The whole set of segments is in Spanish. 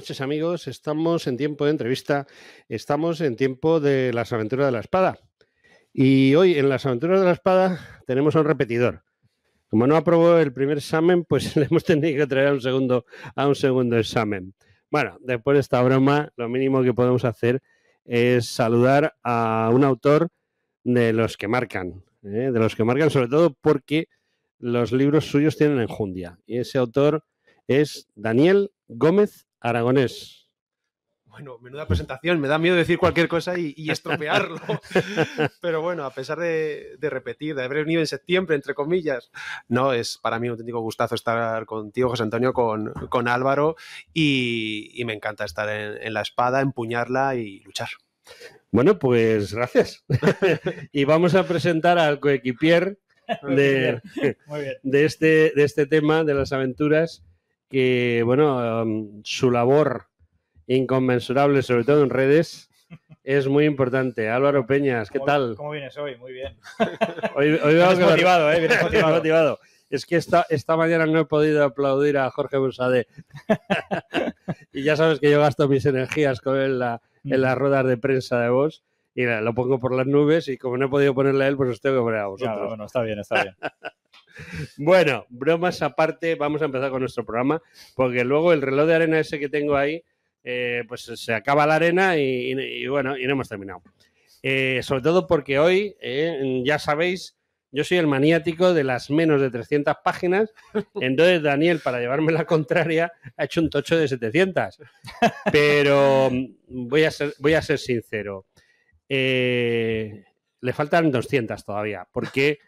noches amigos, estamos en tiempo de entrevista, estamos en tiempo de las aventuras de la espada. Y hoy en las aventuras de la espada tenemos un repetidor. Como no aprobó el primer examen, pues le hemos tenido que traer a un segundo, a un segundo examen. Bueno, después de esta broma, lo mínimo que podemos hacer es saludar a un autor de los que marcan, ¿eh? de los que marcan sobre todo porque los libros suyos tienen enjundia. Y ese autor es Daniel Gómez Aragonés. Bueno, menuda presentación, me da miedo decir cualquier cosa y, estropearlo. Pero bueno, a pesar de, repetir, de haber venido en septiembre, entre comillas, no, es para mí un auténtico gustazo estar contigo, José Antonio, con, Álvaro, y, me encanta estar en, la espada, empuñarla y luchar. Bueno, pues gracias. y vamos a presentar al coequipier de, este, de este tema, de las aventuras que, bueno, em, su labor inconmensurable, sobre todo en redes, es muy importante. Álvaro Peñas, ¿qué tal? ¿Cómo vienes hoy? Muy bien. hoy, hoy vamos vienes motivado, ¿eh? Vienes motivado. Es que esta, esta mañana no he podido aplaudir a Jorge Busade y ya sabes que yo gasto mis energías con él la, en mm. las ruedas de prensa de vos y lo pongo por las nubes y como no he podido ponerle a él, pues os tengo que poner a vosotros. bueno, está bien, está bien. Bueno, bromas aparte, vamos a empezar con nuestro programa, porque luego el reloj de arena ese que tengo ahí, eh, pues se acaba la arena y, bueno, y no hemos terminado. Eh, sobre todo porque hoy, eh, ya sabéis, yo soy el maniático de las menos de 300 páginas, entonces Daniel, para llevarme la contraria, ha hecho un tocho de 700. Pero mm, voy a ser, voy a ser sincero, le faltan 200 todavía, porque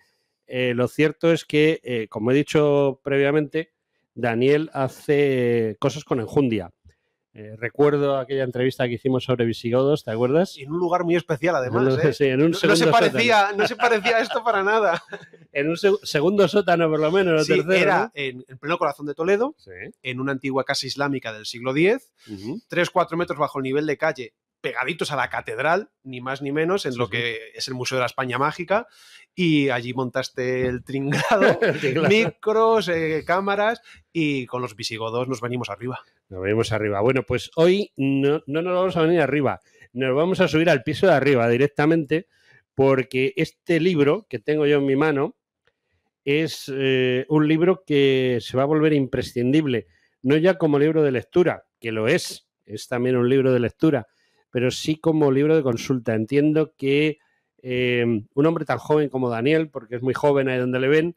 eh, lo cierto es que, eh, como he dicho previamente, Daniel hace cosas con enjundia. Eh, recuerdo aquella entrevista que hicimos sobre visigodos, ¿te acuerdas? En un lugar muy especial, además. No, se parecía, esto para nada. en un segundo sótano, por lo menos, sí, tercero, Era en, el pleno corazón de Toledo, en una antigua casa islámica del siglo X, Tres, 3-4 metros bajo el nivel de calle, pegaditos a la catedral, ni más ni menos, en lo que es el Museo de la España Mágica. Y allí montaste el tringado... micros, eh, cámaras, y con los visigodos nos venimos arriba. Nos venimos arriba. Bueno, pues hoy no, nos vamos a venir arriba, nos vamos a subir al piso de arriba directamente, porque este libro que tengo yo en mi mano es eh, un libro que se va a volver imprescindible, no ya como libro de lectura, que lo es, es también un libro de lectura, pero sí como libro de consulta. Entiendo que eh, un hombre tan joven como Daniel, porque es muy joven ahí donde le ven,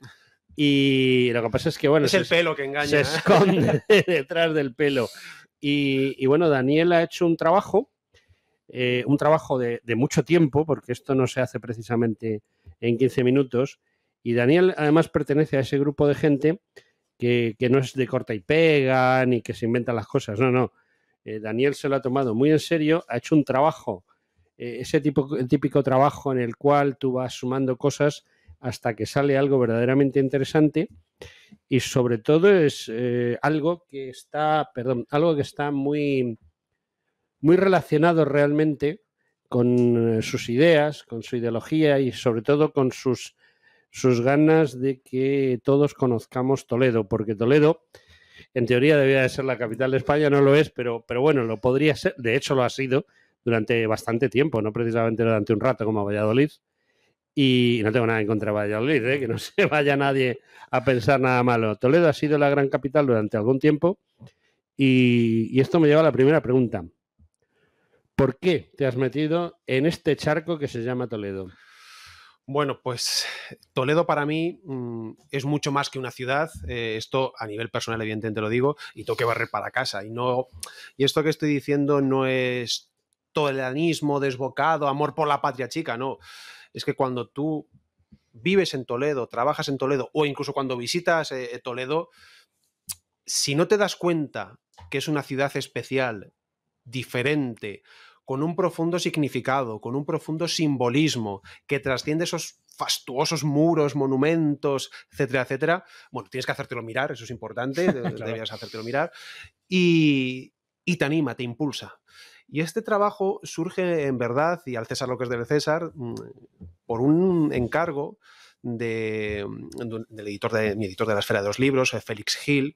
y lo que pasa es que, bueno... Es el pelo que engaña. Se ¿eh? esconde detrás del pelo. Y, bueno, Daniel ha hecho un trabajo, eh, un trabajo de, mucho tiempo, porque esto no se hace precisamente en 15 minutos. Y Daniel además pertenece a ese grupo de gente que, que no es de corta y pega, ni que se inventan las cosas, no, no eh, Daniel se lo ha tomado muy en serio, ha hecho un trabajo, eh, ese tipo, típico trabajo en el cual tú vas sumando cosas hasta que sale algo verdaderamente interesante y sobre todo es eh, algo que está, perdón, algo que está muy, muy relacionado realmente con sus ideas, con su ideología y sobre todo con sus ganas de que todos conozcamos Toledo, porque Toledo en teoría debía de ser la capital de España, no lo es, pero, pero bueno, lo podría ser, de hecho lo ha sido durante bastante tiempo, no precisamente durante un rato como Valladolid. Y no tengo nada en contra de Valladolid, ¿eh? que no se vaya nadie a pensar nada malo. Toledo ha sido la gran capital durante algún tiempo y esto me lleva a la primera pregunta. ¿Por qué te has metido en este charco que se llama Toledo? Bueno, pues Toledo para mí mm, es mucho más que una ciudad. Eh, esto a nivel personal, evidentemente lo digo, y tengo que barrer para casa. Y no. Y esto que estoy diciendo no es toledanismo desbocado, amor por la patria chica, no. Es que cuando tú vives en Toledo, trabajas en Toledo, o incluso cuando visitas eh, eh, Toledo, si no te das cuenta que es una ciudad especial, diferente, con un profundo significado, con un profundo simbolismo que trasciende esos fastuosos muros, monumentos, etcétera, etcétera. Bueno, tienes que hacértelo mirar, eso es importante, debías hacértelo mirar. Y, te anima, te impulsa. Y este trabajo surge en verdad, y al César lo que es del César, mm, por un encargo de, mm, del editor de, mi editor de la Esfera de los Libros, eh, Félix Hill,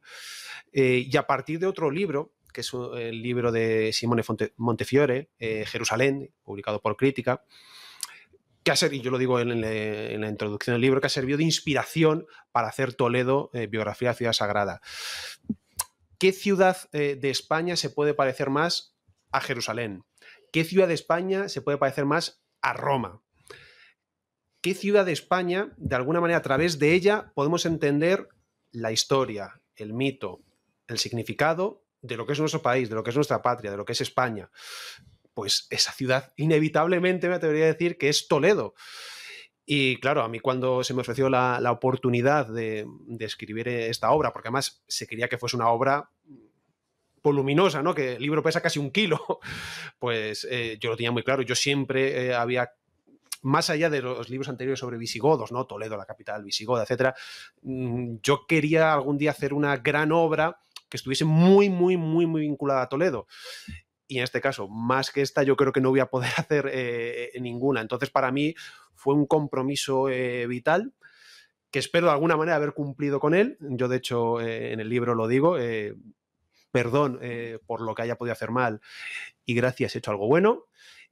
eh, y a partir de otro libro que es eh, el libro de Simone Montefiore, eh, Jerusalén, publicado por Crítica, que ha servido, yo lo digo en, la introducción del libro, que ha servido de inspiración para hacer Toledo eh, biografía de Ciudad Sagrada. ¿Qué ciudad de España se puede parecer más a Jerusalén? ¿Qué ciudad de España se puede parecer más a Roma? ¿Qué ciudad de España, de alguna manera, a través de ella podemos entender la historia, el mito, el significado de lo que es nuestro país, de lo que es nuestra patria, de lo que es España, pues esa ciudad inevitablemente me atrevería a decir que es Toledo. Y claro, a mí cuando se me ofreció la, oportunidad de, de, escribir esta obra, porque además se quería que fuese una obra voluminosa, ¿no? Que el libro pesa casi un kilo, pues eh, yo lo tenía muy claro. Yo siempre eh, había más allá de los libros anteriores sobre visigodos, ¿no? Toledo, la capital visigoda, etcétera, mm, yo quería algún día hacer una gran obra que estuviese muy, muy, muy, muy vinculada a Toledo y en este caso, más que esta, yo creo que no voy a poder hacer eh, ninguna. Entonces, para mí fue un compromiso eh, vital que espero de alguna manera haber cumplido con él. Yo, de hecho, eh, en el libro lo digo, perdón por lo que haya podido hacer mal y gracias, he hecho algo bueno.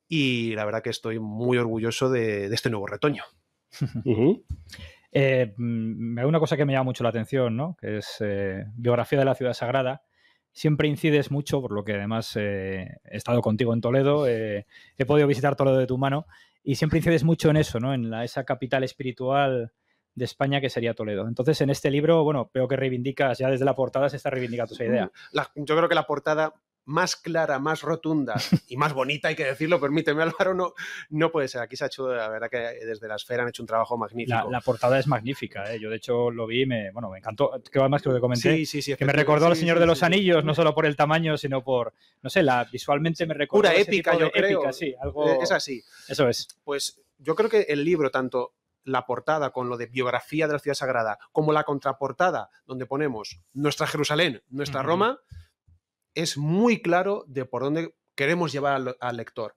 Y la verdad que estoy muy orgulloso de, este nuevo retoño. Eh, mm, una cosa que me llama mucho la atención, ¿no? que es eh, biografía de la ciudad sagrada. Siempre incides mucho, por lo que además eh, he estado contigo en Toledo, he podido visitar Toledo de tu mano, y siempre incides mucho en eso, ¿no? en esa capital espiritual de España que sería Toledo. Entonces, en este libro, bueno, veo que reivindicas, ya desde la portada se está reivindicando esa idea. yo creo que la portada más clara, más rotunda y más bonita, hay que decirlo, permíteme Álvaro, no, no puede ser. Aquí se ha hecho, la verdad que eh, desde la esfera han hecho un trabajo magnífico. La, portada es magnífica, ¿eh? yo de hecho lo vi y me, bueno, me encantó, que además que lo comenté, sí, sí, que me recordó al Señor de los Anillos, no solo por el tamaño, sino por, no sé, la, visualmente me recuerda Pura épica, yo creo. sí, algo... Eh, es así. Eso es. Pues yo creo que el libro, tanto la portada con lo de biografía de la ciudad sagrada, como la contraportada, donde ponemos nuestra Jerusalén, nuestra Roma, es muy claro de por dónde queremos llevar al, lector.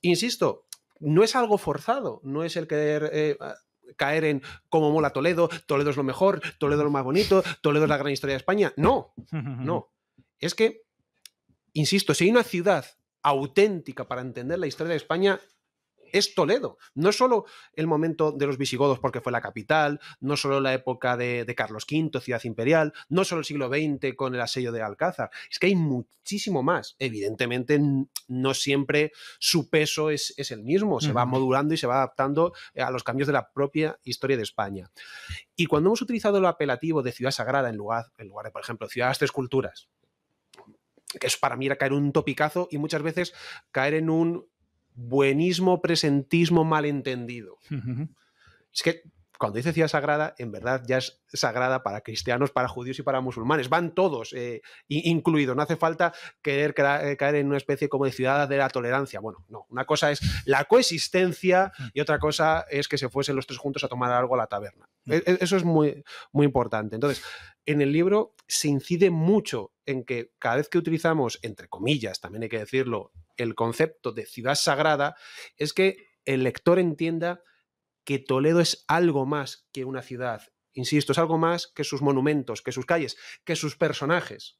Insisto, no es algo forzado, no es el querer... Eh, ah, caer en cómo mola Toledo, Toledo es lo mejor, Toledo es lo más bonito, Toledo es la gran historia de España. No, no. Es que, insisto, si hay una ciudad auténtica para entender la historia de España, es Toledo. No es solo el momento de los visigodos porque fue la capital, no solo la época de, Carlos V, ciudad imperial, no solo el siglo XX con el asedio de Alcázar, es que hay muchísimo más. Evidentemente, no siempre su peso es, el mismo, se va modulando y se va adaptando eh, a los cambios de la propia historia de España. Y cuando hemos utilizado el apelativo de ciudad sagrada en lugar, en lugar de, por ejemplo, ciudad de tres culturas, que para mí era caer un topicazo y muchas veces caer en un buenismo, presentismo malentendido. Es que cuando dice ciudad sagrada, en verdad ya es sagrada para cristianos, para judíos y para musulmanes. Van todos eh, incluidos. No hace falta querer eh, caer en una especie como de ciudad de la tolerancia. Bueno, no. Una cosa es la coexistencia y otra cosa es que se fuesen los tres juntos a tomar algo a la taberna. E-, e-, eso es muy, muy importante. Entonces, en el libro se incide mucho en que cada vez que utilizamos, entre comillas, también hay que decirlo, el concepto de ciudad sagrada es que el lector entienda que Toledo es algo más que una ciudad. Insisto, es algo más que sus monumentos, que sus calles, que sus personajes.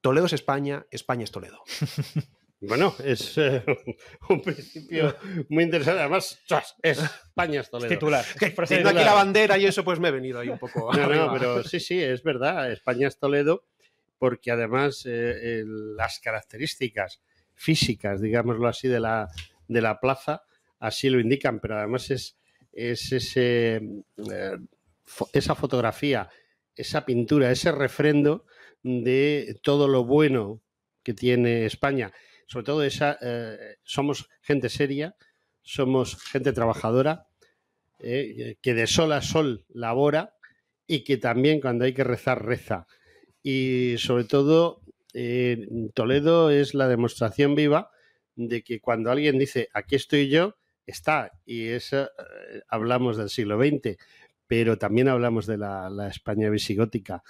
Toledo es España, España es Toledo. Bueno, es eh, un principio muy interesante. Además, es España es Toledo. titular. aquí la bandera y eso, pues me he venido ahí un poco. no, pero sí, sí, es verdad. España es Toledo porque además eh, las características físicas, digámoslo así, de la, plaza así lo indican, pero además es, ese, eh, esa fotografía, esa pintura, ese refrendo de todo lo bueno que tiene España. Sobre todo esa, eh, somos gente seria, somos gente trabajadora, que de sol a sol labora y que también cuando hay que rezar, reza y sobre todo eh, Toledo es la demostración viva de que cuando alguien dice aquí estoy yo, está. Y eso eh, hablamos del siglo XX, pero también hablamos de la, España visigótica.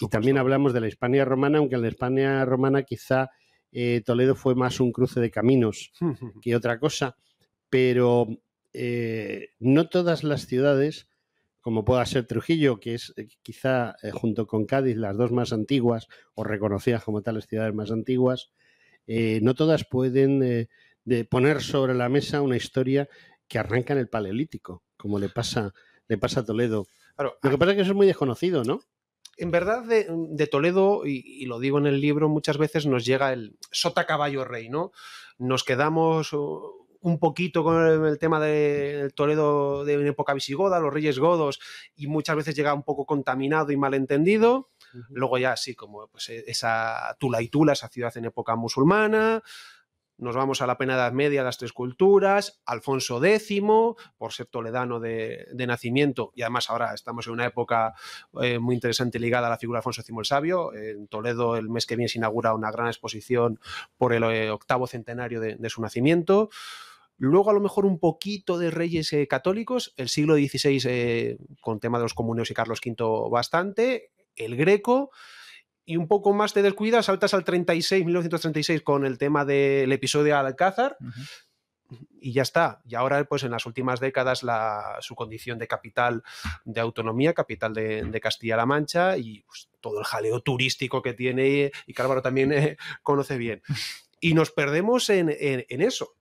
Y también hablamos de la Hispania romana, aunque en la Hispania romana quizá eh, Toledo fue más un cruce de caminos que otra cosa. Pero no todas las ciudades como pueda ser Trujillo, que es eh, quizá eh, junto con Cádiz las dos más antiguas o reconocidas como tales ciudades más antiguas, eh, no todas pueden poner sobre la mesa una historia que arranca en el Paleolítico, como le pasa, le pasa a Toledo. Lo que ah. pasa es que eso es muy desconocido, ¿no? En verdad, de, Toledo, y, y, lo digo en el libro, muchas veces nos llega el sota caballo rey, ¿no? Nos quedamos un poquito con el tema del de, Toledo de época visigoda, los reyes godos, y muchas veces llega un poco contaminado y malentendido. Luego ya así como pues, e, esa Tula y Tula, esa ciudad en época musulmana, nos vamos a la pena edad media, las tres culturas, Alfonso X, por ser toledano de, nacimiento, y además ahora estamos en una época eh, muy interesante ligada a la figura de Alfonso X el Sabio. En Toledo el mes que viene se inaugura una gran exposición por el eh, octavo centenario de su nacimiento. Luego, a lo mejor, un poquito de reyes eh, católicos, el siglo XVI eh, con tema de los comunes y Carlos V bastante, el greco, y un poco más te descuidas, saltas al 36, 1936 con el tema del episodio Alcázar, y ya está. Y ahora, pues en las últimas décadas, su condición de capital de autonomía, capital de, Castilla-La Mancha, y pues, todo el jaleo turístico que tiene, y Cálvaro también eh, conoce bien. Y nos perdemos en eso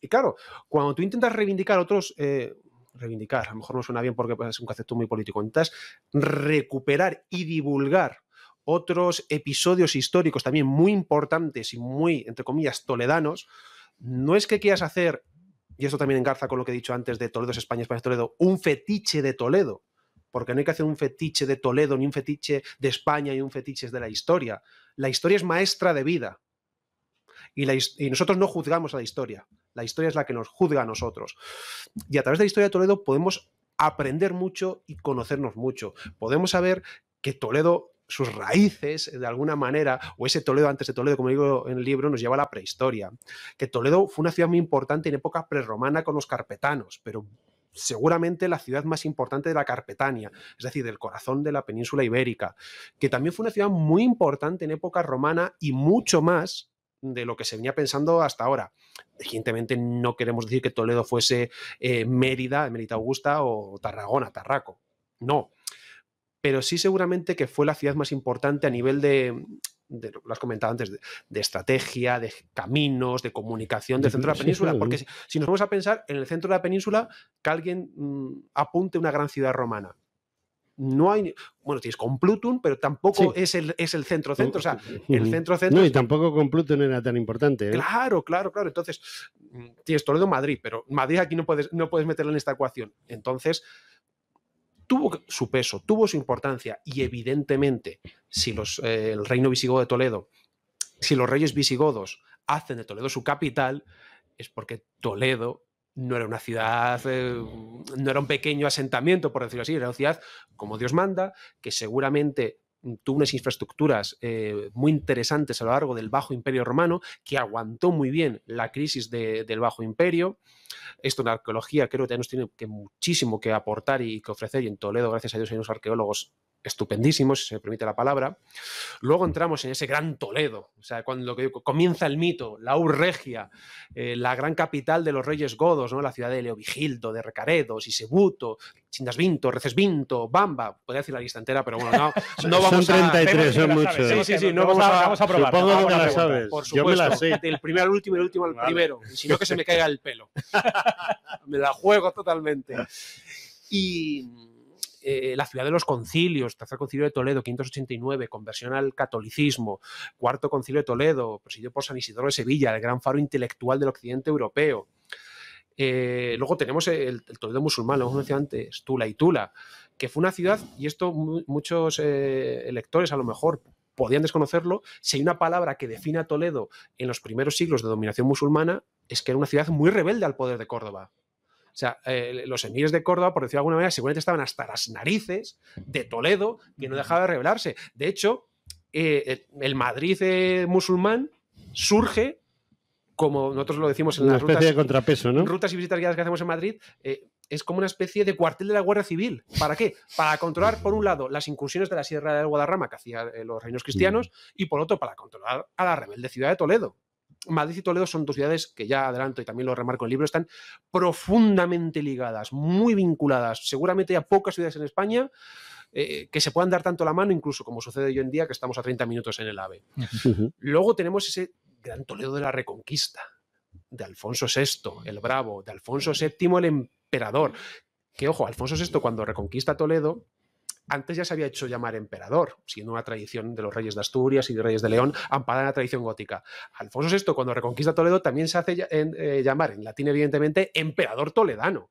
y claro, cuando tú intentas reivindicar otros, eh, reivindicar, a lo mejor no suena bien porque pues, es un concepto muy político, intentas recuperar y divulgar otros episodios históricos también muy importantes y muy, entre comillas, toledanos, no es que quieras hacer, y esto también engarza con lo que he dicho antes de Toledo es España, España es Toledo, un fetiche de Toledo, porque no hay que hacer un fetiche de Toledo, ni un fetiche de España, ni un fetiche de la historia. La historia es maestra de vida, y, nosotros no juzgamos a la historia, la historia es la que nos juzga a nosotros. Y a través de la historia de Toledo podemos aprender mucho y conocernos mucho. Podemos saber que Toledo, sus raíces, de alguna manera, o ese Toledo antes de Toledo, como digo en el libro, nos lleva a la prehistoria. Que Toledo fue una ciudad muy importante en época prerromana con los carpetanos, pero seguramente la ciudad más importante de la Carpetania, es decir, del corazón de la península ibérica, que también fue una ciudad muy importante en época romana y mucho más de lo que se venía pensando hasta ahora. Evidentemente no queremos decir que Toledo fuese eh, Mérida, Mérida Augusta o Tarragona, Tarraco. No. Pero sí seguramente que fue la ciudad más importante a nivel de, lo has comentado antes, de, estrategia, de caminos, de comunicación del centro de la península. Porque si, nos vamos a pensar, en el centro de la península, que alguien mm, apunte una gran ciudad romana no hay. Bueno, tienes con Plutón, pero tampoco es, el, es el centro-centro. O sea, el centro-centro. No, y tampoco con Plutón era tan importante. ¿eh? Claro, claro, claro. Entonces, mm, tienes Toledo-Madrid, pero Madrid aquí no puedes, no puedes meterla en esta ecuación. Entonces, tuvo su peso, tuvo su importancia, y evidentemente, si los, eh, el reino visigodo de Toledo, si los reyes visigodos hacen de Toledo su capital, es porque Toledo no era una ciudad, eh, no era un pequeño asentamiento, por decirlo así, era una ciudad como Dios manda, que seguramente tuvo unas infraestructuras eh, muy interesantes a lo largo del Bajo Imperio Romano, que aguantó muy bien la crisis del Bajo Imperio. Esto en arqueología creo que nos tiene muchísimo que aportar y que ofrecer, y en Toledo, gracias a Dios, hay unos arqueólogos estupendísimo, si se permite la palabra. Luego entramos en ese gran Toledo, o sea, cuando comienza el mito, la Urregia, eh, la gran capital de los reyes godos, ¿no? la ciudad de Leovigildo, de Recaredo, Sisebuto, Chindasvinto, Recesvinto, Bamba, podría decir la lista entera, pero bueno, no, no vamos son a... 33, son muchos. Sí, sí, sí, no vamos a, vamos a probar. Supongo la sabes. Por supuesto, Yo me la sé. Del primero al último y del último al primero, si no que se me caiga el pelo. me la juego totalmente. Y eh, la ciudad de los concilios, tercer concilio de Toledo, 589, conversión al catolicismo, cuarto concilio de Toledo, presidido por San Isidoro de Sevilla, el gran faro intelectual del occidente europeo. Eh, luego tenemos el, Toledo musulmán, lo hemos mencionado antes, Tula y Tula, que fue una ciudad, y esto muchos eh, electores a lo mejor podían desconocerlo, si hay una palabra que define a Toledo en los primeros siglos de dominación musulmana, es que era una ciudad muy rebelde al poder de Córdoba sea, eh, los emires de Córdoba, por decirlo de alguna manera, seguramente estaban hasta las narices de Toledo, que no dejaba de rebelarse. De hecho, eh, el Madrid eh, musulmán surge, como nosotros lo decimos en las rutas, de contrapeso, rutas y visitas guiadas que hacemos en Madrid, es como una especie de cuartel de la guerra Civil. ¿Para qué? Para controlar, por un lado, las incursiones de la Sierra del Guadarrama que hacían los reinos cristianos y, por otro, para controlar a la rebelde ciudad de Toledo. Madrid y Toledo son dos ciudades que ya adelanto y también lo remarco en el libro, están profundamente ligadas, muy vinculadas. Seguramente hay pocas ciudades en España eh, que se puedan dar tanto la mano, incluso como sucede hoy en día, que estamos a 30 minutos en el AVE. Luego tenemos ese gran Toledo de la Reconquista, de Alfonso VI, el Bravo, de Alfonso VII, el Emperador. Que ojo, Alfonso VI cuando reconquista Toledo, antes ya se había hecho llamar emperador, siendo una tradición de los reyes de Asturias y de reyes de León, amparada en la tradición gótica. Alfonso VI, cuando reconquista Toledo, también se hace eh, llamar en latín, evidentemente, emperador toledano.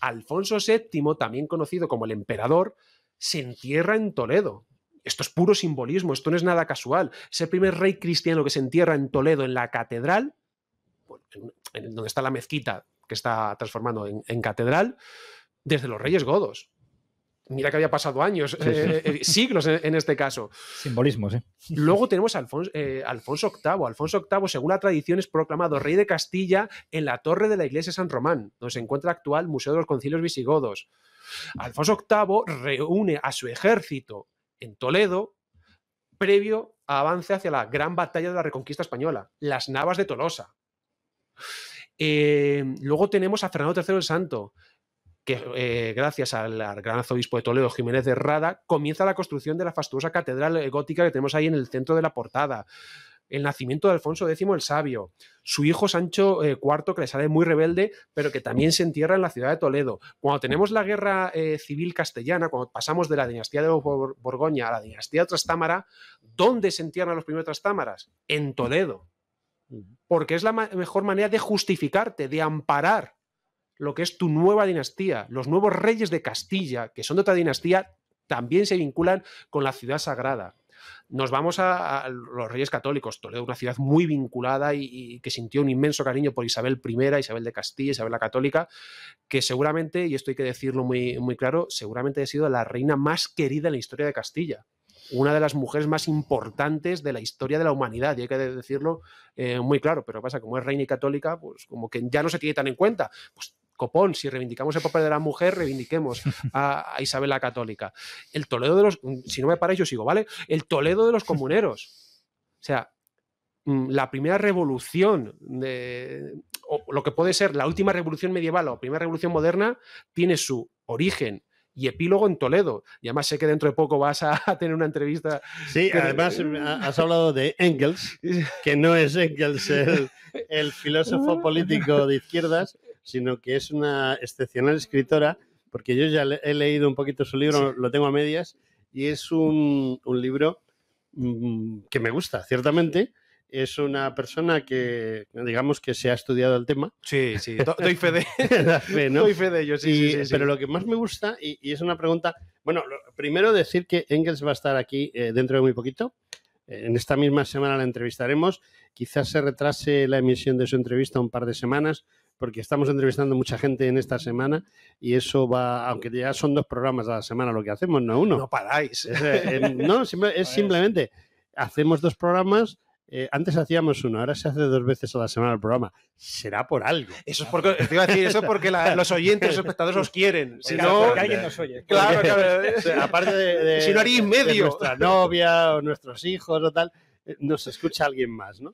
Alfonso VII, también conocido como el emperador, se entierra en Toledo. Esto es puro simbolismo, esto no es nada casual. Ese primer rey cristiano que se entierra en Toledo, en la catedral, donde está la mezquita que está transformando en catedral, desde los reyes godos mira que había pasado años, eh, eh, siglos en, este caso. Simbolismo, sí. Luego tenemos a eh, Alfonso, Alfonso, VIII. Alfonso VIII, según la tradición, es proclamado rey de Castilla en la torre de la iglesia San Román, donde se encuentra el actual Museo de los Concilios Visigodos. Alfonso VIII reúne a su ejército en Toledo previo a avance hacia la gran batalla de la Reconquista Española, las Navas de Tolosa. luego tenemos a Fernando III el Santo, que eh, gracias al, gran arzobispo de Toledo, Jiménez de Rada, comienza la construcción de la fastuosa catedral eh, gótica que tenemos ahí en el centro de la portada. El nacimiento de Alfonso X el Sabio, su hijo Sancho IV, eh, que le sale muy rebelde, pero que también se entierra en la ciudad de Toledo. Cuando tenemos la guerra civil castellana, cuando pasamos de la dinastía de Borgoña a la dinastía de Trastámara, ¿dónde se entierran los primeros Trastámaras? En Toledo. Porque es la mejor manera de justificarte, de amparar lo que es tu nueva dinastía. Los nuevos reyes de Castilla, que son de otra dinastía, también se vinculan con la ciudad sagrada. Nos vamos a, los Reyes Católicos, Toledo, una ciudad muy vinculada y, que sintió un inmenso cariño por Isabel I, Isabel de Castilla, Isabel la Católica, que seguramente, y esto hay que decirlo muy, muy claro, seguramente ha sido la reina más querida en la historia de Castilla una de las mujeres más importantes de la historia de la humanidad, y hay que decirlo eh, muy claro, pero pasa, como es reina y católica, pues como que ya no se tiene tan en cuenta. Pues Copón, si reivindicamos el papel de la mujer, reivindiquemos a, Isabel la Católica. El Toledo de los, si no me paráis, yo sigo, ¿vale? El Toledo de los comuneros. O sea, mm, la primera revolución, de, lo que puede ser la última revolución medieval o primera revolución moderna, tiene su origen y epílogo en Toledo. Y además sé que dentro de poco vas a, tener una entrevista. Sí, además has hablado de Engels, que no es Engels el filósofo político de izquierdas, sino que es una excepcional escritora, porque yo ya he leído un poquito su libro, lo tengo a medias, y es un, libro mm, que me gusta, ciertamente. Es una persona que, digamos, que se ha estudiado el tema. Sí, sí, doy fe de, sí, sí, Pero lo que más me gusta, y, es una pregunta, bueno, primero decir que Engels va a estar aquí eh, dentro de muy poquito, en esta misma semana la entrevistaremos. Quizás se retrase la emisión de su entrevista un par de semanas porque estamos entrevistando mucha gente en esta semana y eso va, aunque ya son dos programas a la semana lo que hacemos, no uno. No paráis. Eh, no, es pues. simplemente, hacemos dos programas, eh, antes hacíamos uno, ahora se hace dos veces a la semana el programa. Será por algo. Eso es porque, eso porque los oyentes, los espectadores os quieren. Si no, porque alguien nos oye. Claro, claro. aparte de, Si no medio. nuestra novia o nuestros hijos o tal. Eh, nos escucha alguien más, ¿no?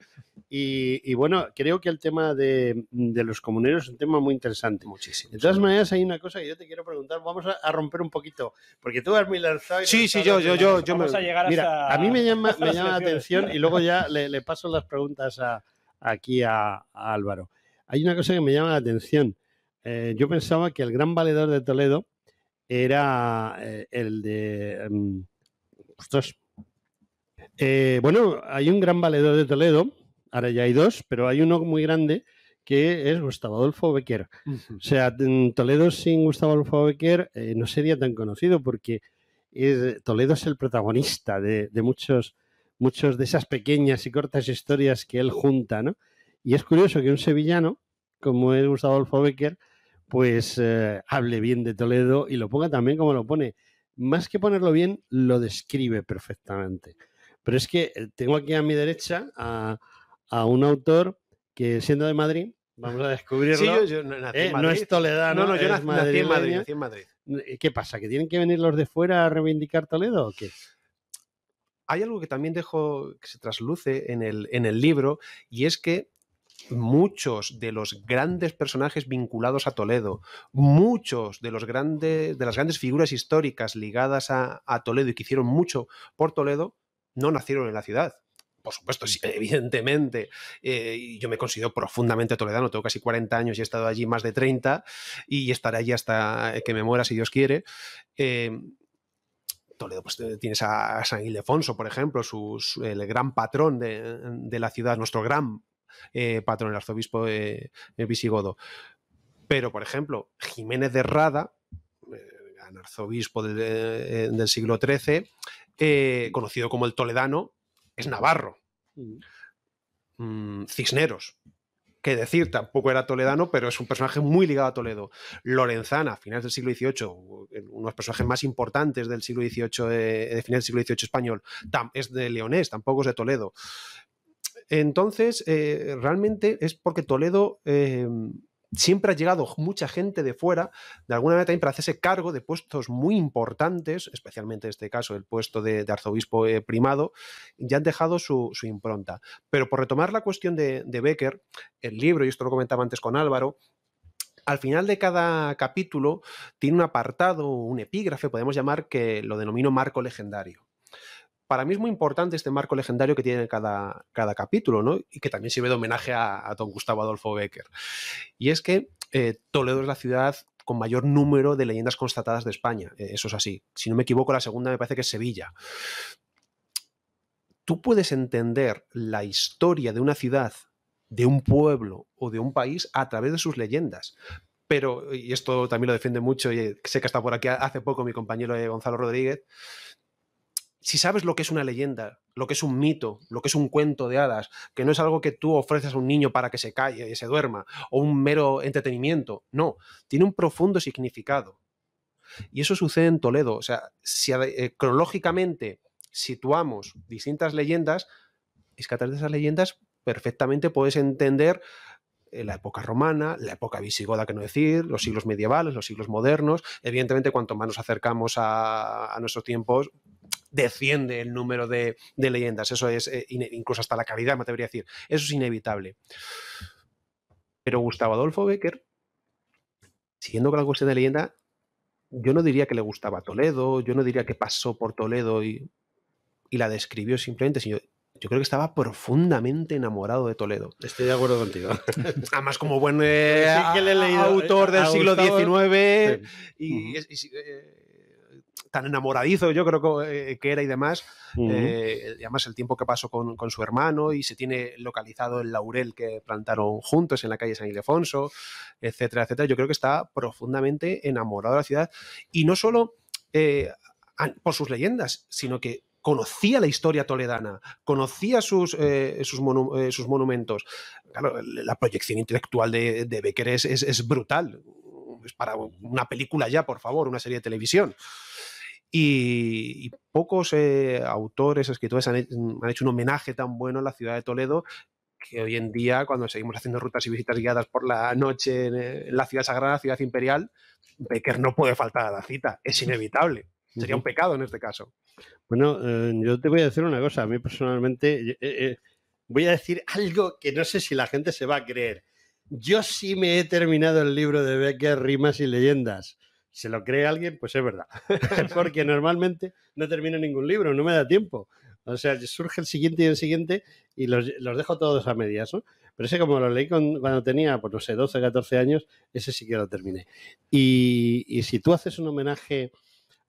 Y, bueno, creo que el tema de, los comuneros es un tema muy interesante. Muchísimo. De todas maneras, hay una cosa que yo te quiero preguntar, vamos a, romper un poquito, porque tú vas muy sí, sí, yo, yo, yo, yo me... a Mira, a mí me llama, llama la atención y luego ya le, paso las preguntas aquí a, Álvaro. Hay una cosa que me llama la atención. Eh, yo pensaba que el gran valedor de Toledo era eh, el de... Mm, eh, bueno, hay un gran valedor de Toledo, ahora ya hay dos, pero hay uno muy grande que es Gustavo Adolfo Becker. O sea, Toledo sin Gustavo Adolfo Becker eh, no sería tan conocido porque es, Toledo es el protagonista de, muchas muchos, muchos, de esas pequeñas y cortas historias que él junta, ¿no? Y es curioso que un sevillano, como es Gustavo Adolfo Becker, pues eh, hable bien de Toledo y lo ponga también como lo pone. Más que ponerlo bien, lo describe perfectamente. Pero es que eh, tengo aquí a mi derecha a, un autor que, siendo de Madrid, vamos a descubrirlo. Sí, yo, nací en Madrid. No es Toledo No, no, yo nací, en Madrid, ¿Qué pasa? ¿Que tienen que venir los de fuera a reivindicar Toledo o qué? Hay algo que también dejo que se trasluce en el, en el libro y es que muchos de los grandes personajes vinculados a Toledo, muchos de, los grandes, de las grandes figuras históricas ligadas a Toledo y que hicieron mucho por Toledo, no nacieron en la ciudad. Por supuesto, evidentemente. Eh, yo me considero profundamente toledano, tengo casi 40 años y he estado allí más de 30 y estaré allí hasta que me muera, si Dios quiere. Em, Toledo, pues eh, tienes a San Ildefonso, por ejemplo, el gran patrón de, la ciudad, nuestro gran eh, patrón, el arzobispo de visigodo. Pero, por ejemplo, Jiménez de Rada, arzobispo del siglo XIII, eh, conocido como el Toledano, es Navarro. Mm. Mm, Cisneros, que decir, tampoco era toledano, pero es un personaje muy ligado a Toledo. Lorenzana, a finales del siglo XVIII, uno de los personajes más importantes del siglo XVIII, eh, de, finales del siglo XVIII español, es de Leonés, tampoco es de Toledo. Entonces, eh, realmente es porque Toledo siempre ha llegado mucha gente de fuera, de alguna manera también para hacerse cargo de puestos muy importantes, especialmente en este caso el puesto de, arzobispo eh, primado, ya han dejado su, impronta. Pero por retomar la cuestión de, de Becker, el libro, y esto lo comentaba antes con Álvaro, al final de cada capítulo tiene un apartado, un epígrafe, podemos llamar, que lo denomino marco legendario para mí es muy importante este marco legendario que tiene cada, cada capítulo, ¿no? Y que también sirve de homenaje a, don Gustavo Adolfo Becker. Y es que eh, Toledo es la ciudad con mayor número de leyendas constatadas de España. Eh, eso es así. Si no me equivoco, la segunda me parece que es Sevilla. Tú puedes entender la historia de una ciudad, de un pueblo o de un país a través de sus leyendas, pero, y esto también lo defiende mucho, y sé que está por aquí hace poco mi compañero eh, Gonzalo Rodríguez, si sabes lo que es una leyenda, lo que es un mito, lo que es un cuento de hadas, que no es algo que tú ofreces a un niño para que se calle y se duerma, o un mero entretenimiento, no, tiene un profundo significado. Y eso sucede en Toledo. O sea, si eh, cronológicamente situamos distintas leyendas, es que de esas leyendas perfectamente puedes entender eh, la época romana, la época visigoda, que no decir, los siglos medievales, los siglos modernos. Evidentemente, cuanto más nos acercamos a nuestros tiempos, desciende el número de, leyendas. Eso es, eh, incluso hasta la calidad, me atrevería decir. Eso es inevitable. Pero Gustavo Adolfo Becker, siguiendo con la cuestión de leyenda, yo no diría que le gustaba Toledo, yo no diría que pasó por Toledo y, la describió simplemente, sino yo creo que estaba profundamente enamorado de Toledo. Estoy de acuerdo contigo. Además, como buen eh, autor eh, del siglo XIX, y, tan enamoradizo yo creo eh, que, era y demás. Eh, además el tiempo que pasó con, su hermano y se tiene localizado el laurel que plantaron juntos en la calle San Ildefonso, etcétera, etcétera. Yo creo que está profundamente enamorado de la ciudad y no solo eh, por sus leyendas, sino que conocía la historia toledana, conocía sus, sus, monumentos. Claro, la proyección intelectual de, Becker es brutal es para una película ya, por favor, una serie de televisión. Y, pocos eh, autores, escritores han, hecho un homenaje tan bueno a la ciudad de Toledo que hoy en día, cuando seguimos haciendo rutas y visitas guiadas por la noche en la ciudad sagrada, ciudad imperial, Becker no puede faltar a la cita, es inevitable. Sería un pecado en este caso. Bueno, eh, yo te voy a decir una cosa, a mí personalmente eh, voy a decir algo que no sé si la gente se va a creer. Yo sí me he terminado el libro de Becker, Rimas y Leyendas. Se lo cree alguien, pues es verdad. Porque normalmente no termino ningún libro, no me da tiempo. O sea, surge el siguiente y el siguiente y los, dejo todos a medias, Pero ese como lo leí cuando tenía, pues no sé, 12, 14 años, ese sí que lo terminé. Y, si tú haces un homenaje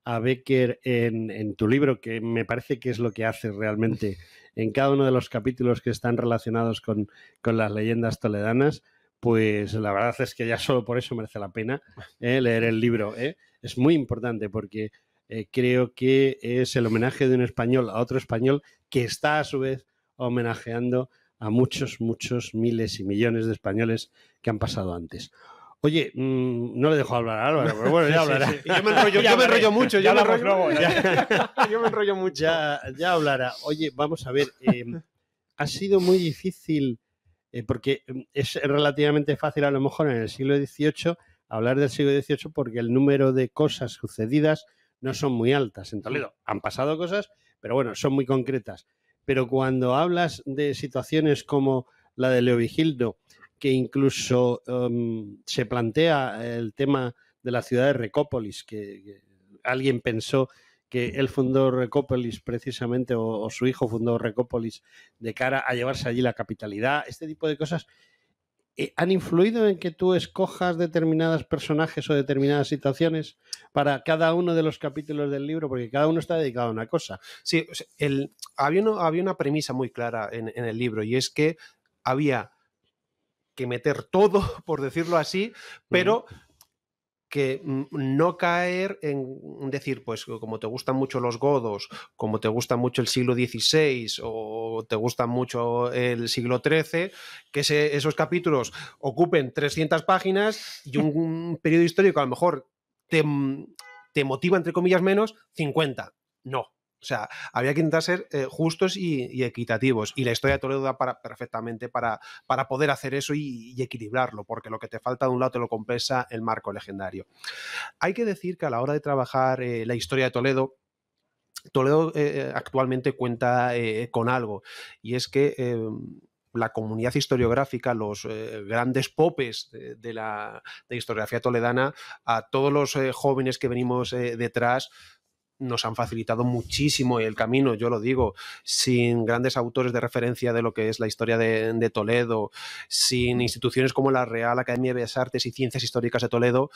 a Becker en, tu libro, que me parece que es lo que hace realmente en cada uno de los capítulos que están relacionados con las leyendas toledanas, pues la verdad es que ya solo por eso merece la pena eh, leer el libro. Eh. Es muy importante porque eh, creo que es el homenaje de un español a otro español que está a su vez homenajeando a muchos, muchos miles y millones de españoles que han pasado antes. Oye, mm, no le dejo hablar a Álvaro, pero bueno, ya hablará. Yo, me enrollo, mucho, ya, me enrollo, yo me mucho. Ya, ya hablará. Oye, vamos a ver, em, ha sido muy difícil eh, porque mm, es relativamente fácil a lo mejor en el siglo XVIII hablar del siglo XVIII porque el número de cosas sucedidas no son muy altas. En Toledo han pasado cosas, pero bueno, son muy concretas. Pero cuando hablas de situaciones como la de Leovigildo, que incluso em, se plantea el tema de la ciudad de Recópolis, que alguien pensó que él fundó Recópolis precisamente, o, su hijo fundó Recópolis de cara a llevarse allí la capitalidad, este tipo de cosas, eh, ¿han influido en que tú escojas determinados personajes o determinadas situaciones para cada uno de los capítulos del libro? Porque cada uno está dedicado a una cosa. Sí, el, había, había, una premisa muy clara en, el libro y es que había que meter todo, por decirlo así, pero que no caer en decir, pues como te gustan mucho los godos, como te gusta mucho el siglo XVI o te gusta mucho el siglo XIII, que esos capítulos ocupen 300 páginas y un, periodo histórico a lo mejor te, te motiva, entre comillas, menos 50. No, o sea, había que intentar ser eh, justos y, equitativos. Y la historia de Toledo da para, perfectamente para, para poder hacer eso y, equilibrarlo, porque lo que te falta de un lado te lo compensa el marco legendario. Hay que decir que a la hora de trabajar eh, la historia de Toledo, Toledo eh, actualmente cuenta con algo, y es que la comunidad historiográfica, los grandes popes de, la historiografía toledana, a todos los jóvenes que venimos detrás, nos han facilitado muchísimo el camino, yo lo digo, sin grandes autores de referencia de lo que es la historia de, Toledo, sin instituciones como la Real Academia de Bellas Artes y Ciencias Históricas de Toledo,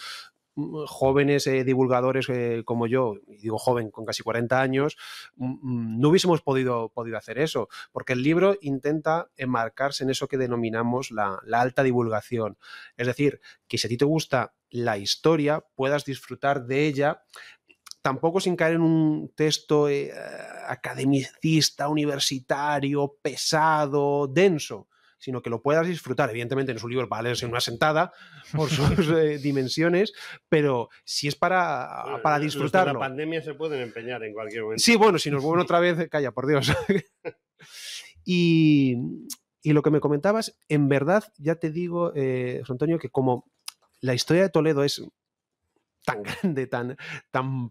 mm, jóvenes eh, divulgadores eh, como yo, digo joven con casi 40 años, mm, mm, no hubiésemos podido, podido, hacer eso, porque el libro intenta enmarcarse en eso que denominamos la, la alta divulgación. Es decir, que si a ti te gusta la historia, puedas disfrutar de ella, tampoco sin caer en un texto eh, academicista, universitario, pesado, denso, sino que lo puedas disfrutar. Evidentemente, en su libro para leerse en una sentada por sus eh, dimensiones, pero si es para, para disfrutarlo. la pandemia se pueden empeñar en cualquier momento. Sí, bueno, si nos vuelven otra vez, eh, calla, por Dios. y, lo que me comentabas, en verdad, ya te digo, Antonio, que como la historia de Toledo es tan grande, tan,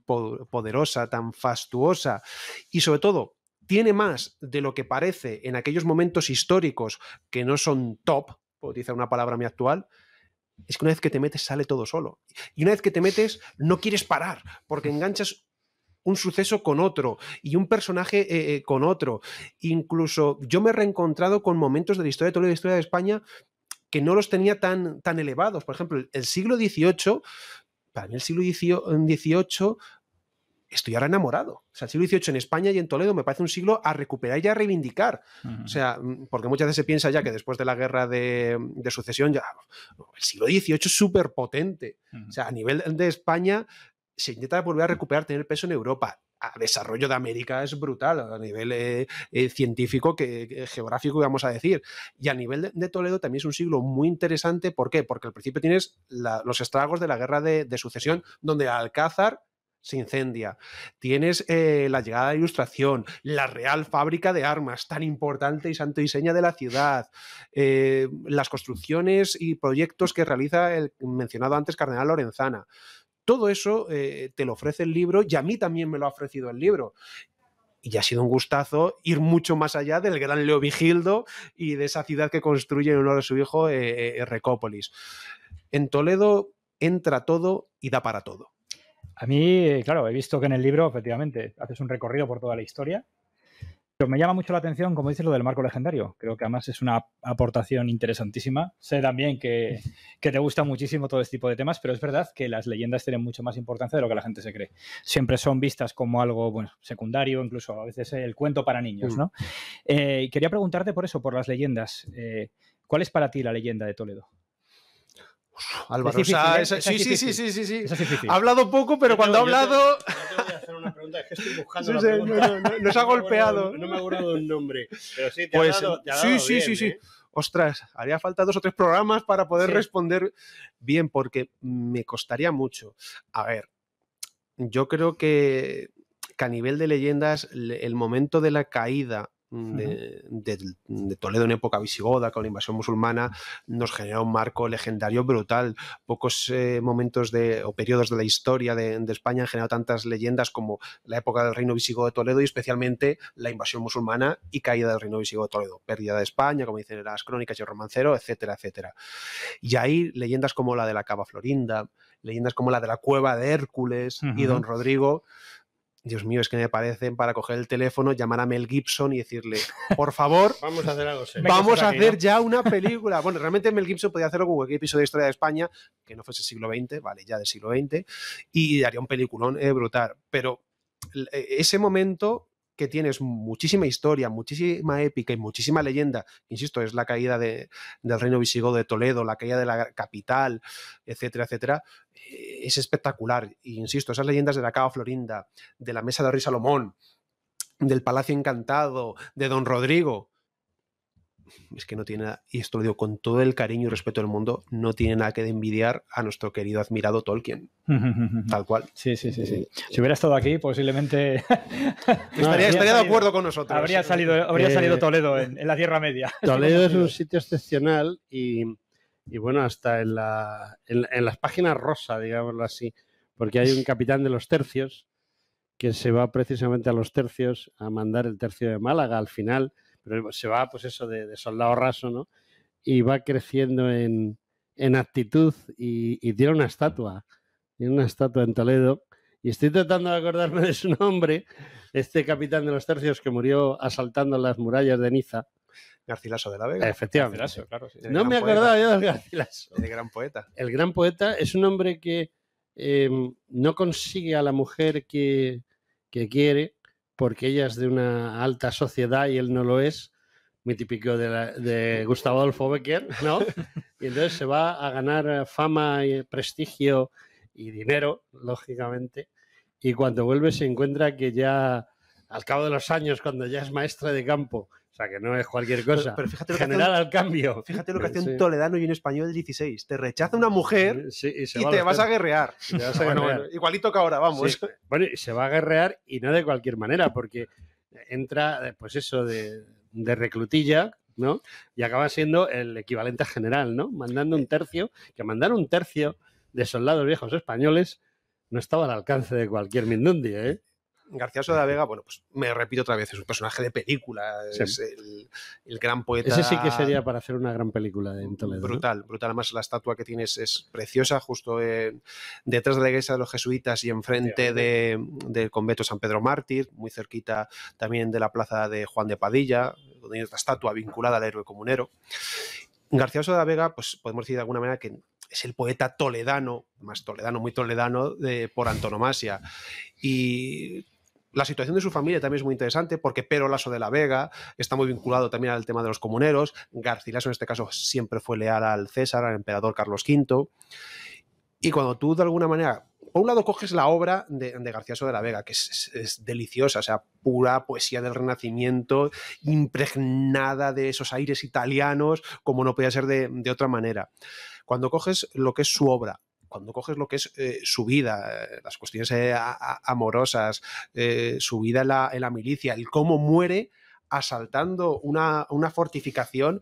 poderosa, tan fastuosa y sobre todo tiene más de lo que parece en aquellos momentos históricos que no son top, por utilizar una palabra muy actual, es que una vez que te metes sale todo solo. Y una vez que te metes no quieres parar porque enganchas un suceso con otro y un personaje eh, eh, con otro. Incluso yo me he reencontrado con momentos de la historia de la historia de España que no los tenía tan, tan elevados. Por ejemplo, el siglo XVIII en el siglo XVIII estoy ahora enamorado. O sea, el siglo XVIII en España y en Toledo me parece un siglo a recuperar y a reivindicar. O sea, mm, porque muchas veces se piensa ya que después de la guerra de, mm, sucesión, ya el siglo XVIII es súper potente. O sea, a nivel de España se intenta volver a recuperar, tener peso en Europa desarrollo de América es brutal a nivel eh, eh, científico, que, geográfico, vamos a decir. Y a nivel de, Toledo también es un siglo muy interesante. ¿Por qué? Porque al principio tienes los estragos de la guerra de, sucesión, donde Alcázar se incendia. Tienes eh, la llegada de la Ilustración, la Real Fábrica de Armas, tan importante y santo diseño de la ciudad, las construcciones y proyectos que realiza el mencionado antes Cardenal Lorenzana. Todo eso eh, te lo ofrece el libro y a mí también me lo ha ofrecido el libro y ha sido un gustazo ir mucho más allá del gran Leo Vigildo y de esa ciudad que construye en honor a su hijo eh, eh, Recópolis. En Toledo entra todo y da para todo. A mí, claro, he visto que en el libro, efectivamente, haces un recorrido por toda la historia, me llama mucho la atención, como dices, lo del marco legendario. Creo que además es una aportación interesantísima. Sé también que, te gusta muchísimo todo este tipo de temas, pero es verdad que las leyendas tienen mucho más importancia de lo que la gente se cree. Siempre son vistas como algo secundario, incluso a veces eh, el cuento para niños. Mm. ¿no? Eh, quería preguntarte por eso, por las leyendas. Eh, ¿Cuál es para ti la leyenda de Toledo? Álvaro, sí, sí, sí, sí, sí, Ha hablado poco, pero cuando ha hablado pregunta, es que estoy buscando. no, no, nos ha golpeado. No me ha acordado un nombre, pero sí, te ha pues, dado, sí, sí, sí, sí, ¿eh? Ostras, haría falta dos o tres programas para poder responder bien, porque me costaría mucho. A ver, yo creo que a nivel de leyendas, el momento de la caída de, Toledo en época visigoda, con la invasión musulmana, nos genera un marco legendario brutal. Pocos eh, momentos de, o periodos de la historia de, España han generado tantas leyendas como la época del reino visigodo de Toledo y especialmente la invasión musulmana y caída del reino visigodo de Toledo, pérdida de España, como dicen las crónicas y el romancero, etcétera, etcétera. Y ahí leyendas como la de la Cava Florinda, leyendas como la de la Cueva de Hércules y Don Rodrigo Dios mío, es que me parecen para coger el teléfono, llamar a Mel Gibson y decirle, por favor, vamos a hacer algo Vamos a hacer ya una película. bueno, realmente Mel Gibson podía hacer con cualquier episodio de Historia de España, que no fuese siglo XX, vale, ya del siglo XX, y haría un peliculón eh, brutal. Pero eh, ese momento que tienes muchísima historia, muchísima épica y muchísima leyenda, insisto, es la caída del reino visigodo de Toledo, la caída de la capital, etcétera, etcétera, eh, es espectacular. E insisto, esas leyendas de la Cava Florinda, de la Mesa de Rey Salomón, del Palacio Encantado, de Don Rodrigo, es que no tiene, nada, y esto lo digo con todo el cariño y respeto del mundo, no tiene nada que de envidiar a nuestro querido admirado Tolkien. Tal cual. Sí, sí, sí, eh, Si hubiera estado aquí, posiblemente... estaría, de acuerdo con nosotros. Habría salido, habría eh, salido Toledo en, la Tierra Media. Toledo es un sitio excepcional y, bueno, hasta en, en las páginas rosa, digámoslo así, porque hay un capitán de los tercios que se va precisamente a los tercios a mandar el tercio de Málaga al final pero se va, pues eso, de, soldado raso, ¿no? Y va creciendo en, actitud y, tiene una estatua, tiene una estatua en Toledo. Y estoy tratando de acordarme de su nombre, este capitán de los tercios que murió asaltando las murallas de Niza. Garcilaso de la Vega. Efectivamente. No me acordaba acordado yo del Garcilaso. El gran poeta. El gran poeta es un hombre que eh, no consigue a la mujer que, que quiere, porque ella es de una alta sociedad y él no lo es, muy típico de, la, Gustavo Adolfo Becker, ¿no? Y entonces se va a ganar eh, fama, y prestigio y dinero, lógicamente, y cuando vuelve se encuentra que ya al cabo de los años, cuando ya es maestra de campo, sea, que no es cualquier cosa. fíjate General al cambio. Fíjate lo que hace un toledano y un español 16. Te rechaza una mujer y, te, vas a guerrear. igualito que ahora, vamos. Bueno, y se va a guerrear y no de cualquier manera, porque entra, eh, pues eso, de, reclutilla, ¿no? Y acaba siendo el equivalente general, ¿no? Mandando un eh. tercio, que mandar un tercio de soldados viejos españoles no estaba al alcance de cualquier Mindundi, ¿eh? García Soda Vega, bueno, pues me repito otra vez, es un personaje de película, es el, gran poeta. Ese sí que sería para hacer una gran película en Toledo. Brutal, brutal. Además, la estatua que tienes es preciosa, justo eh, detrás de la iglesia de los jesuitas y enfrente del convento San Pedro Mártir, muy cerquita también de la plaza de Juan de Padilla, donde hay otra estatua vinculada al héroe comunero. García Soda Vega, pues podemos decir de alguna manera que es el poeta toledano, más toledano, muy toledano, por antonomasia. Y la situación de su familia también es muy interesante porque Pero Lasso de la Vega está muy vinculado también al tema de los comuneros. Garcilaso en este caso siempre fue leal al César, al emperador Carlos V. Y cuando tú de alguna manera, por un lado coges la obra de, Garcilaso de la Vega, que es, deliciosa, o sea, pura poesía del Renacimiento, impregnada de esos aires italianos, como no podía ser de otra manera. Cuando coges lo que es su obra, cuando coges lo que es eh, su vida, eh, las cuestiones eh, amorosas, su vida en la, milicia, el cómo muere asaltando una, fortificación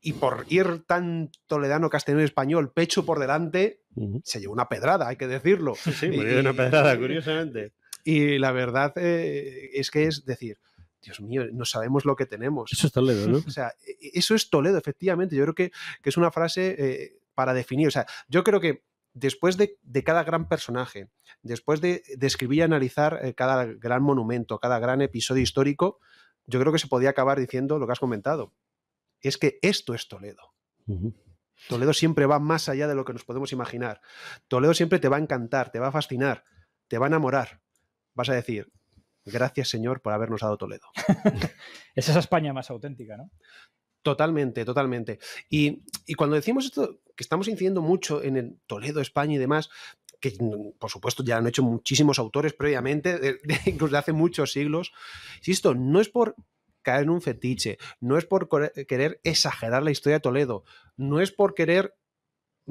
y por ir tan toledano castellano español, pecho por delante, se llevó una pedrada, hay que decirlo. Sí, sí murió de una pedrada, curiosamente. Y la verdad es que es decir, Dios mío, no sabemos lo que tenemos. Eso es Toledo, ¿no? O sea, e, eso es Toledo, efectivamente. Yo creo que, que es una frase para definir. O sea, yo creo que después de, cada gran personaje, después de, describir y analizar eh, cada gran monumento, cada gran episodio histórico, yo creo que se podía acabar diciendo lo que has comentado. Es que esto es Toledo. Toledo siempre va más allá de lo que nos podemos imaginar. Toledo siempre te va a encantar, te va a fascinar, te va a enamorar. Vas a decir, gracias Señor por habernos dado Toledo. es esa España más auténtica, ¿no? Totalmente, totalmente. Y, cuando decimos esto, que estamos incidiendo mucho en el Toledo, España y demás, que por supuesto ya lo han hecho muchísimos autores previamente, de, incluso de hace muchos siglos. esto no es por caer en un fetiche, no es por querer exagerar la historia de Toledo, no es por querer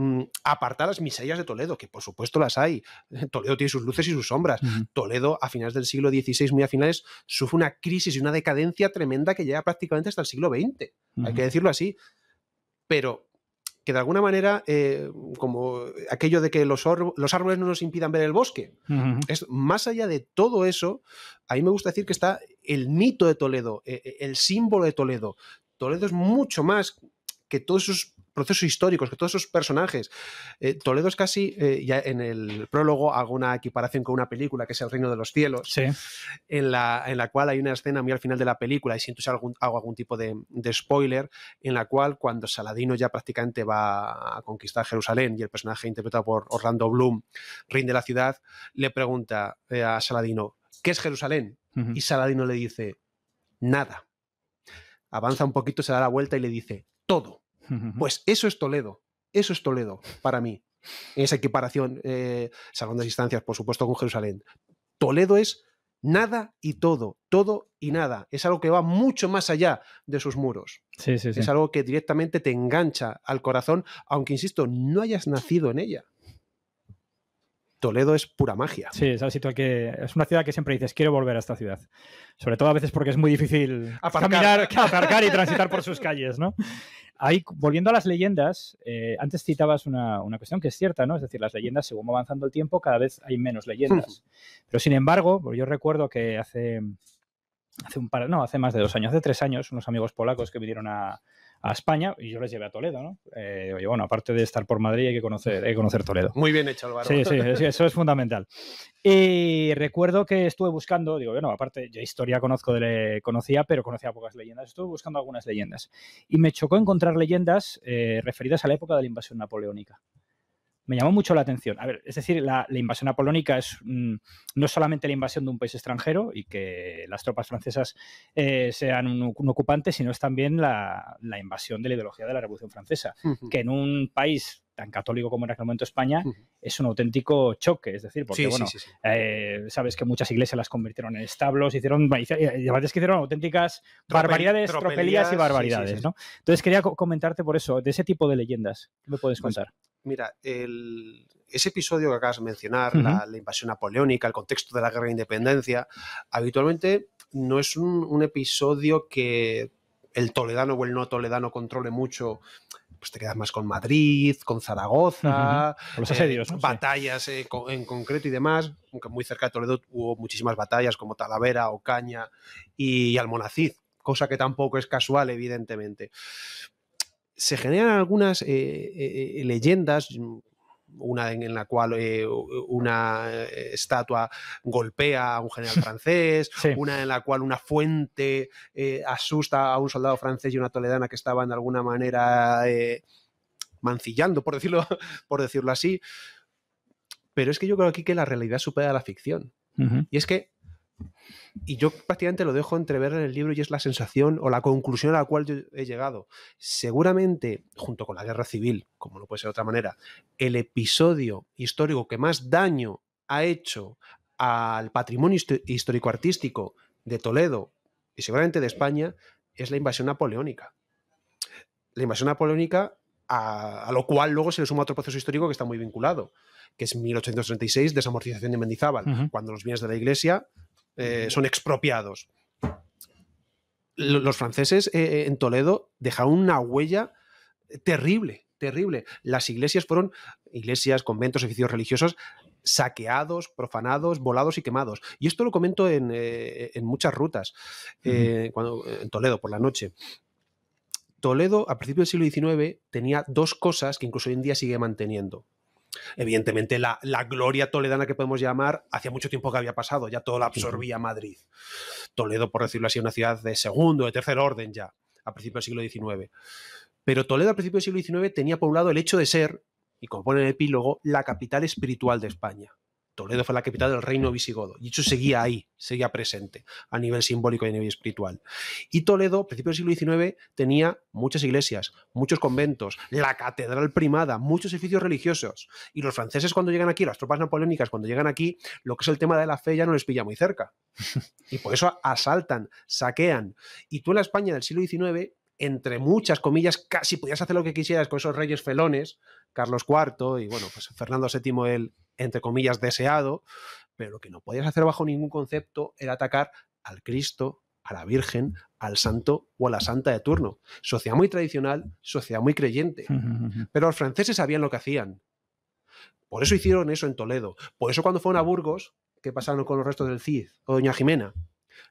Mm, apartar las miserias de Toledo, que por supuesto las hay. Toledo tiene sus luces y sus sombras. Toledo, a finales del siglo XVI, muy a finales, sufre una crisis y una decadencia tremenda que llega prácticamente hasta el siglo XX. Hay que decirlo así. Pero que de alguna manera, eh, como aquello de que los, árboles no nos impidan ver el bosque, es, más allá de todo eso, a mí me gusta decir que está el mito de Toledo, eh, eh, el símbolo de Toledo. Toledo es mucho más que todos esos procesos históricos, que todos esos personajes. Eh, Toledo es casi, eh, ya en el prólogo hago una equiparación con una película que es El Reino de los Cielos, en, la, en la cual hay una escena muy al final de la película, y siento si algún, hago algún tipo de, spoiler, en la cual cuando Saladino ya prácticamente va a conquistar Jerusalén y el personaje interpretado por Orlando Bloom rinde la ciudad, le pregunta eh, a Saladino, ¿qué es Jerusalén? Y Saladino le dice, nada. Avanza un poquito, se da la vuelta y le dice, todo. Pues eso es Toledo, eso es Toledo para mí, esa equiparación, eh, las distancias, por supuesto, con Jerusalén. Toledo es nada y todo, todo y nada. Es algo que va mucho más allá de sus muros. Es algo que directamente te engancha al corazón, aunque, insisto, no hayas nacido en ella. Toledo es pura magia. Sí, es, que, es una ciudad que siempre dices, quiero volver a esta ciudad. Sobre todo a veces porque es muy difícil aparcar. caminar, aparcar y transitar por sus calles, ¿no? Ahí, volviendo a las leyendas, eh, antes citabas una, cuestión que es cierta, ¿no? Es decir, las leyendas, según va avanzando el tiempo, cada vez hay menos leyendas. Pero sin embargo, pues, yo recuerdo que hace, hace un par, no, hace más de dos años, hace tres años, unos amigos polacos que vinieron a, a España y yo les llevé a Toledo, ¿no? Eh, bueno, aparte de estar por Madrid hay que conocer, conocer Toledo. Muy bien hecho, Álvaro. Sí, sí, eso es fundamental. Y recuerdo que estuve buscando, digo, bueno, aparte ya historia conozco conocía, pero conocía pocas leyendas, estuve buscando algunas leyendas y me chocó encontrar leyendas eh, referidas a la época de la invasión napoleónica me llamó mucho la atención. A ver, es decir, la, invasión apolónica es mm, no solamente la invasión de un país extranjero y que las tropas francesas eh, sean un, ocupante, sino es también la, invasión de la ideología de la Revolución Francesa, que en un país tan católico como en aquel momento España, es un auténtico choque. Es decir, porque, bueno, eh, sabes que muchas iglesias las convirtieron en establos, hicieron, eh, es que hicieron auténticas barbaridades, tropelías, y barbaridades, ¿no? Entonces quería comentarte por eso, de ese tipo de leyendas, ¿qué me puedes pues contar? Mira, ese episodio que acabas de mencionar, la, invasión napoleónica, el contexto de la guerra de independencia, habitualmente no es un, episodio que el toledano o el no toledano controle mucho pues te quedas más con Madrid, con Zaragoza, eh, batallas eh, en concreto y demás, aunque muy cerca de Toledo hubo muchísimas batallas como Talavera, Ocaña y Almonacid, cosa que tampoco es casual, evidentemente se generan algunas eh, eh, eh, leyendas, una en la cual una estatua golpea a un general francés, una en la cual una fuente asusta a un soldado francés y una toledana que estaban de alguna manera mancillando, por decirlo, por decirlo así. Pero es que yo creo aquí que la realidad supera a la ficción. Y es que y yo prácticamente lo dejo entrever en el libro y es la sensación o la conclusión a la cual yo he llegado. Seguramente, junto con la guerra civil, como no puede ser de otra manera, el episodio histórico que más daño ha hecho al patrimonio histórico-artístico de Toledo y seguramente de España es la invasión napoleónica. La invasión napoleónica a, lo cual luego se le suma otro proceso histórico que está muy vinculado, que es 1836, desamortización de Mendizábal, cuando los bienes de la iglesia eh, son expropiados. Los franceses eh, eh, en Toledo dejaron una huella terrible, terrible. Las iglesias fueron, iglesias, conventos, edificios religiosos, saqueados, profanados, volados y quemados. Y esto lo comento en, muchas rutas, cuando, en Toledo, por la noche. Toledo, a principios del siglo XIX, tenía dos cosas que incluso hoy en día sigue manteniendo. Evidentemente, la, gloria toledana que podemos llamar, hacía mucho tiempo que había pasado, ya todo la absorbía Madrid. Toledo, por decirlo así, una ciudad de segundo, de tercer orden ya, a principios del siglo XIX. Pero Toledo a principios del siglo XIX tenía poblado el hecho de ser, y como pone el epílogo, la capital espiritual de España. Toledo fue la capital del reino visigodo y eso seguía ahí, seguía presente a nivel simbólico y a nivel espiritual. Y Toledo, a principios del siglo XIX, tenía muchas iglesias, muchos conventos, la catedral primada, muchos edificios religiosos. Y los franceses cuando llegan aquí, las tropas napoleónicas cuando llegan aquí, lo que es el tema de la fe ya no les pilla muy cerca. y por eso asaltan, saquean. Y tú en la España del siglo XIX entre muchas comillas, casi podías hacer lo que quisieras con esos reyes felones, Carlos IV y bueno, pues Fernando VII el, entre comillas, deseado, pero lo que no podías hacer bajo ningún concepto era atacar al Cristo, a la Virgen, al santo o a la santa de turno. Sociedad muy tradicional, sociedad muy creyente. Pero los franceses sabían lo que hacían. Por eso hicieron eso en Toledo. Por eso cuando fueron a Burgos, ¿qué pasaron con los restos del Cid o Doña Jimena?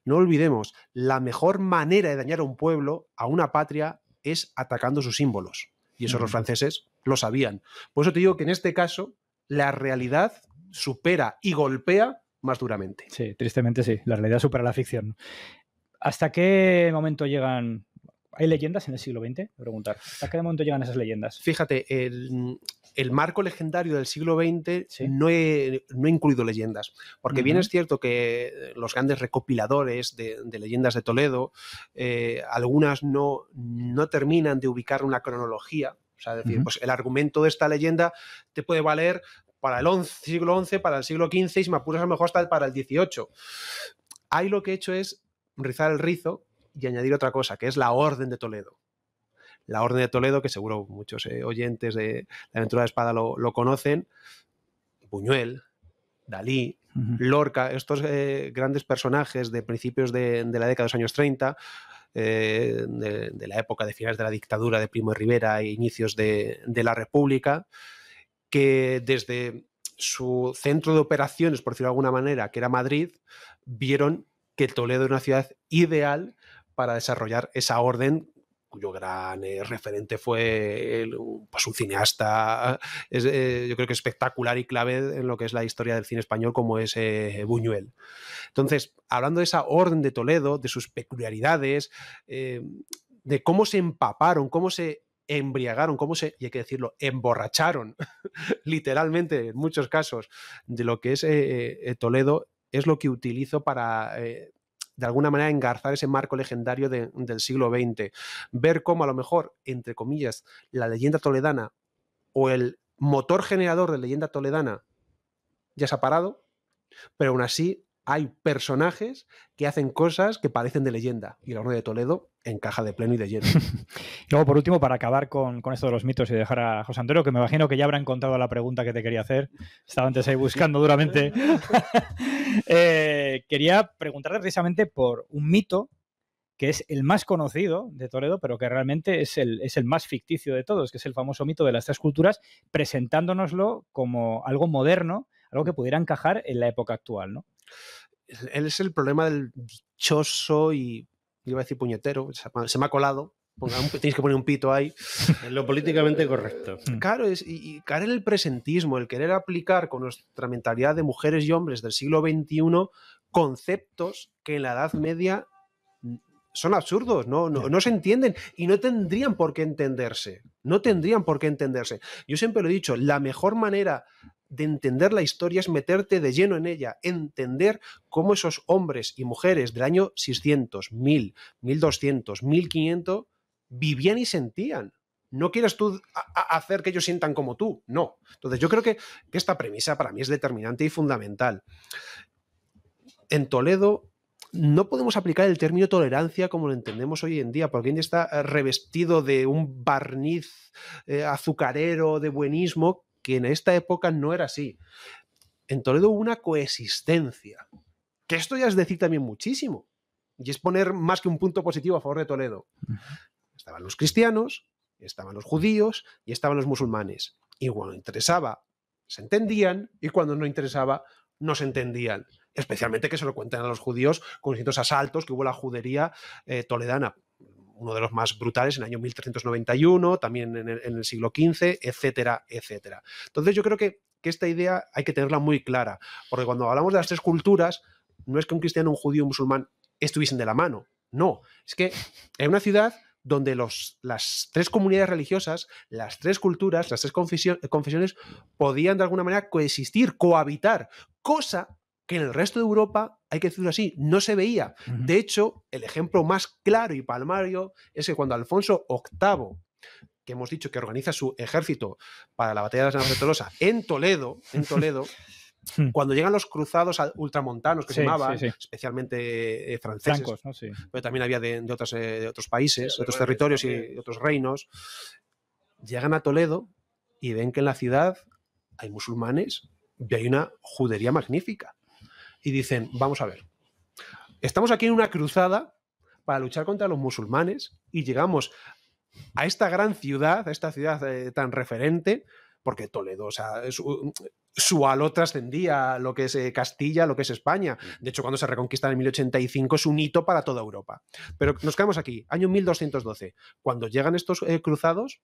No olvidemos, la mejor manera de dañar a un pueblo, a una patria, es atacando sus símbolos. Y eso los franceses lo sabían. Por eso te digo que en este caso, la realidad supera y golpea más duramente. Sí, tristemente sí, la realidad supera la ficción. ¿Hasta qué momento llegan ¿Hay leyendas en el siglo XX? preguntar. ¿Hasta qué momento llegan esas leyendas? Fíjate, el, marco legendario del siglo XX no, he, incluido leyendas, porque bien es cierto que eh, los grandes recopiladores de, leyendas de Toledo, eh, algunas no, no terminan de ubicar una cronología. O sea, decir, pues el argumento de esta leyenda te puede valer para el siglo XI, para el siglo XV y si me apuras a lo mejor hasta para el XVIII. Ahí lo que he hecho es rizar el rizo y añadir otra cosa, que es la Orden de Toledo. La Orden de Toledo, que seguro muchos eh, oyentes de la aventura de espada lo, conocen, Buñuel, Dalí, Lorca, estos eh, grandes personajes de principios de, la década de los años 30, eh, de, la época de finales de la dictadura de Primo de Rivera e inicios de, de la República, que desde su centro de operaciones, por decirlo de alguna manera, que era Madrid, vieron que Toledo era una ciudad ideal para desarrollar esa orden cuyo gran eh, referente fue pues, un cineasta, eh, yo creo que espectacular y clave en lo que es la historia del cine español, como es eh, Buñuel. Entonces, hablando de esa orden de Toledo, de sus peculiaridades, de cómo se empaparon, cómo se embriagaron, cómo se, y hay que decirlo, emborracharon, literalmente en muchos casos, de lo que es Toledo, es lo que utilizo para de alguna manera engarzar ese marco legendario del siglo XX. Ver cómo a lo mejor, entre comillas, la leyenda toledana o el motor generador de leyenda toledana ya se ha parado, pero aún así hay personajes que hacen cosas que parecen de leyenda. Y la Orden de Toledo encaja de pleno y de lleno. y luego, por último, para acabar con, con, esto de los mitos y dejar a José Antonio, que me imagino que ya habrá encontrado la pregunta que te quería hacer. Estaba antes ahí buscando duramente Eh, quería preguntarle precisamente por un mito que es el más conocido de Toledo, pero que realmente es el, es el más ficticio de todos, que es el famoso mito de las tres culturas, presentándonoslo como algo moderno, algo que pudiera encajar en la época actual, ¿no? Él es el problema del dichoso y, iba a decir puñetero, se me ha colado, tienes que poner un pito ahí. lo políticamente correcto. Mm. Claro, es, y, el presentismo, el querer aplicar con nuestra mentalidad de mujeres y hombres del siglo XXI conceptos que en la Edad Media son absurdos, no, no, no, se entienden y no tendrían por qué entenderse. No tendrían por qué entenderse. Yo siempre lo he dicho, la mejor manera de entender la historia es meterte de lleno en ella, entender cómo esos hombres y mujeres del año 600, 1000, 1200, 1500 vivían y sentían. No quieres tú hacer que ellos sientan como tú, no. Entonces yo creo que, esta premisa para mí es determinante y fundamental. En Toledo no podemos aplicar el término tolerancia como lo entendemos hoy en día, porque está eh, revestido de un barniz eh, azucarero de buenismo que en esta época no era así. En Toledo hubo una coexistencia, que esto ya es decir también muchísimo, y es poner más que un punto positivo a favor de Toledo. Estaban los cristianos, estaban los judíos y estaban los musulmanes. Y cuando interesaba, se entendían y cuando no interesaba, no se entendían. Especialmente que se lo cuentan a los judíos con distintos asaltos que hubo la judería eh, toledana uno de los más brutales en el año 1391, también en el, siglo XV, etcétera, etcétera. Entonces yo creo que, que, esta idea hay que tenerla muy clara, porque cuando hablamos de las tres culturas, no es que un cristiano, un judío, un musulmán estuviesen de la mano, no, es que en una ciudad donde los, las tres comunidades religiosas, las tres culturas, las tres eh, confesiones podían de alguna manera coexistir, cohabitar, cosa que en el resto de Europa, hay que decirlo así, no se veía. De hecho, el ejemplo más claro y palmario es que cuando Alfonso VIII que hemos dicho que organiza su ejército para la batalla de las Santa de Tolosa en Toledo, en Toledo, Hmm. Cuando llegan los cruzados ultramontanos que se llamaban, especialmente eh, franceses, pero también había de, de eh, otros países, de otros territorios y de otros reinos, llegan a Toledo y ven que en la ciudad hay musulmanes y hay una judería magnífica. Y dicen, vamos a ver, estamos aquí en una cruzada para luchar contra los musulmanes y llegamos a esta gran ciudad, a esta ciudad eh, tan referente, porque Toledo, o sea, es, su halo trascendía lo que es eh, Castilla, lo que es España. De hecho, cuando se reconquista en 1085 es un hito para toda Europa. Pero nos quedamos aquí, año 1212. Cuando llegan estos eh, cruzados,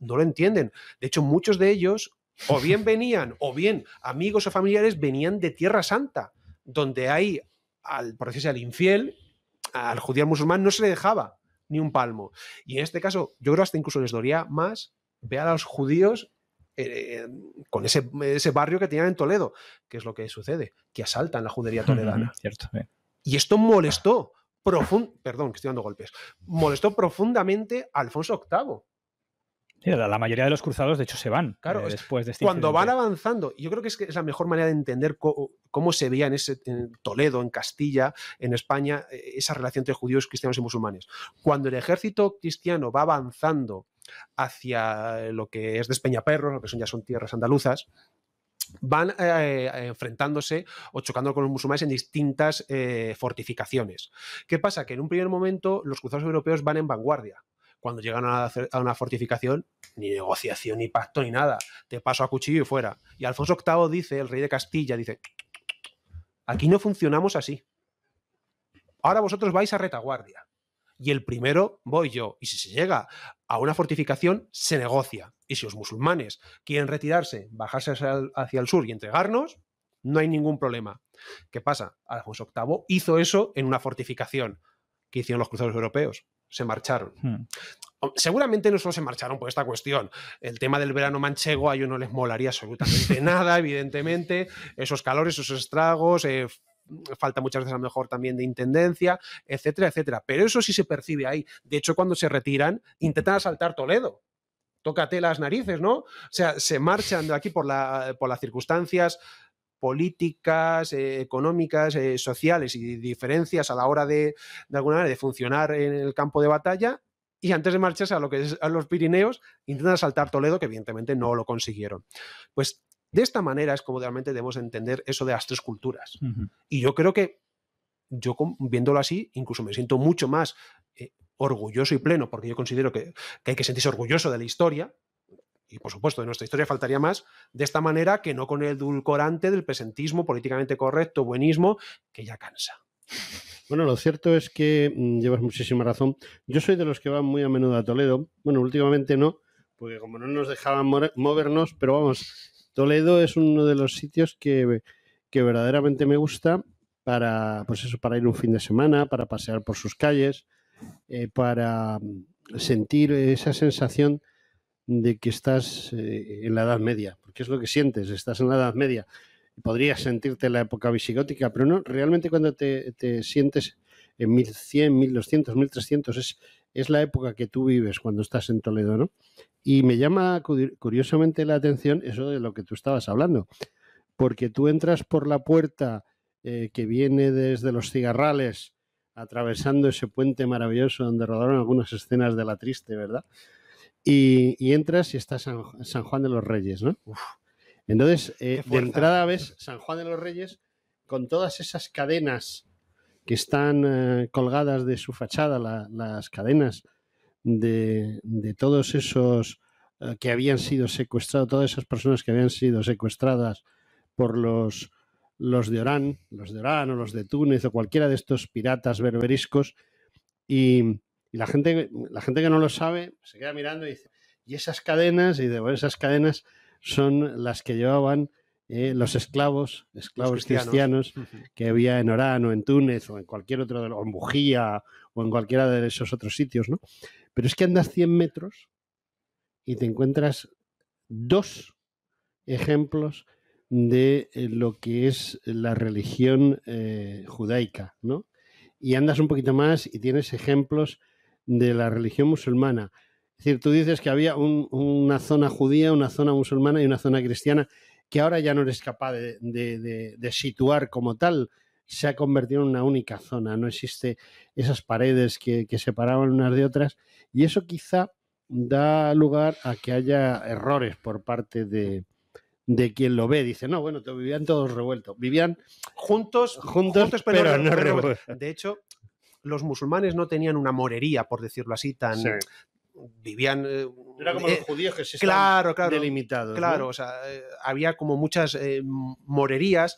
no lo entienden. De hecho, muchos de ellos o bien venían, o bien amigos o familiares venían de Tierra Santa, donde hay, al, por decirse, al infiel, al judío musulmán no se le dejaba ni un palmo. Y en este caso, yo creo hasta incluso les dolía más ver a los judíos eh, eh, con ese, barrio que tenían en Toledo. que es lo que sucede? Que asaltan la judería toledana. Cierto, Y esto molestó, ah. perdón, que estoy dando golpes, molestó profundamente a Alfonso VIII. la, mayoría de los cruzados, de hecho, se van claro, eh, después este Cuando van avanzando, yo creo que es, que es, la mejor manera de entender cómo, se veía en, ese, en Toledo, en Castilla, en España, esa relación entre judíos, cristianos y musulmanes. Cuando el ejército cristiano va avanzando hacia lo que es Despeñaperros, lo que son ya son tierras andaluzas, van eh, eh, enfrentándose o chocando con los musulmanes en distintas eh, fortificaciones. ¿Qué pasa? Que en un primer momento los cruzados europeos van en vanguardia. Cuando llegan a una fortificación, ni negociación, ni pacto, ni nada. Te paso a cuchillo y fuera. Y Alfonso VIII dice, el rey de Castilla, dice, aquí no funcionamos así. Ahora vosotros vais a retaguardia y el primero voy yo. Y si se llega a una fortificación, se negocia. Y si los musulmanes quieren retirarse, bajarse hacia el sur y entregarnos, no hay ningún problema. ¿Qué pasa? Alfonso VIII hizo eso en una fortificación que hicieron los cruzados europeos. Se marcharon. Hmm. Seguramente no solo se marcharon por esta cuestión. El tema del verano manchego a ellos no les molaría absolutamente nada, evidentemente. Esos calores, esos estragos, eh, falta muchas veces a lo mejor también de intendencia, etcétera, etcétera. Pero eso sí se percibe ahí. De hecho, cuando se retiran, intentan asaltar Toledo tócate las narices, ¿no? O sea, se marchan de aquí por, las circunstancias políticas, eh, económicas, eh, sociales y diferencias a la hora de, alguna manera, de funcionar en el campo de batalla. Y antes de marcharse a lo que es a los Pirineos, intentan asaltar Toledo, que evidentemente no lo consiguieron. Pues de esta manera es como realmente debemos entender eso de las tres culturas. Y yo creo que yo viéndolo así, incluso me siento mucho más eh, orgulloso y pleno, porque yo considero que, hay que sentirse orgulloso de la historia, y por supuesto de nuestra historia faltaría más, de esta manera que no con el dulcorante del presentismo políticamente correcto, buenismo, que ya cansa. Bueno, lo cierto es que mm, llevas muchísima razón. Yo soy de los que van muy a menudo a Toledo. Bueno, últimamente no, porque como no nos dejaban movernos, pero vamos, Toledo es uno de los sitios que, verdaderamente me gusta para, pues eso, para ir un fin de semana, para pasear por sus calles, eh, para mm, sentir esa sensación de que estás eh, en la Edad Media, porque es lo que sientes, estás en la Edad Media. Podrías sentirte la época visigótica, pero no, realmente cuando te, te sientes en 1100, 1200, 1300, es, es la época que tú vives cuando estás en Toledo, ¿no? Y me llama curiosamente la atención eso de lo que tú estabas hablando, porque tú entras por la puerta eh, que viene desde los cigarrales, atravesando ese puente maravilloso donde rodaron algunas escenas de La Triste, ¿verdad? Y, entras y está San, Juan de los Reyes, ¿no? Entonces, eh, de entrada ves San Juan de los Reyes con todas esas cadenas que están eh, colgadas de su fachada las cadenas de, todos esos eh, que habían sido secuestrados, todas esas personas que habían sido secuestradas por los, los de Orán, los de Orán o los de Túnez o cualquiera de estos piratas berberiscos. Y, la, gente, la gente que no lo sabe se queda mirando y dice, ¿y esas cadenas? Y de esas cadenas son las que llevaban eh, los esclavos, esclavos cristianos, que había en Orán o en Túnez o en cualquier otro, de en Bujía o en cualquiera de esos otros sitios, ¿no? Pero es que andas 100 metros y te encuentras dos ejemplos de eh, lo que es la religión eh, judaica, ¿no? Y andas un poquito más y tienes ejemplos de la religión musulmana. Es decir, tú dices que había una zona judía, una zona musulmana y una zona cristiana que ahora ya no eres capaz de, situar como tal. Se ha convertido en una única zona, no existe esas paredes que, separaban unas de otras y eso quizá da lugar a que haya errores por parte de, quien lo ve. Dice, no, bueno, vivían todos revueltos. Vivían juntos, juntos, pero, no revueltos. De hecho, los musulmanes no tenían una morería, por decirlo así, tan, vivían... Eh, era como eh, los judíos que se claro, delimitados. Claro, eh, había como muchas morerías,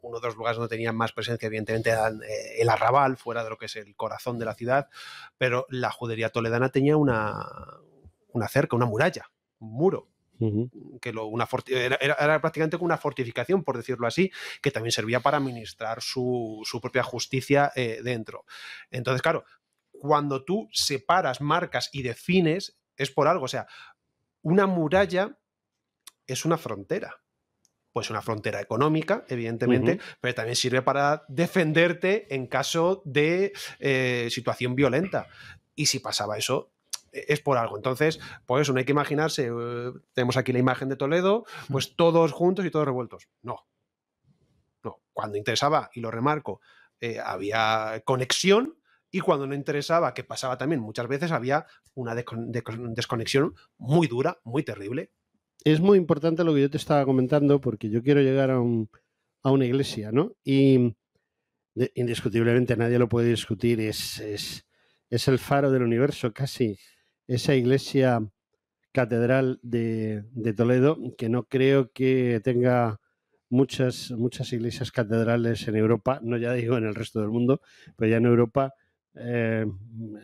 uno de los lugares donde tenían más presencia, evidentemente, era el arrabal, fuera de lo que es el corazón de la ciudad, pero la judería toledana tenía una, una cerca, una muralla, un muro. que lo, una era, era, prácticamente una fortificación, por decirlo así, que también servía para administrar su, propia justicia dentro. Entonces, claro, cuando tú separas, marcas y defines, es por algo. O sea, una muralla es una frontera. Pues una frontera económica, evidentemente, pero también sirve para defenderte en caso de eh, situación violenta. Y si pasaba eso, e-, es por algo. Entonces, pues eso, no hay que imaginarse, eh, tenemos aquí la imagen de Toledo, pues todos juntos y todos revueltos. No. No. Cuando interesaba, y lo remarco, eh, había conexión, y cuando no interesaba, que pasaba también muchas veces, había una desconexión muy dura, muy terrible. Es muy importante lo que yo te estaba comentando porque yo quiero llegar a, un, a una iglesia, ¿no? Y indiscutiblemente nadie lo puede discutir, es, es, es, el faro del universo casi, esa iglesia catedral de, de Toledo, que no creo que tenga muchas, muchas iglesias catedrales en Europa, no ya digo en el resto del mundo, pero ya en Europa eh,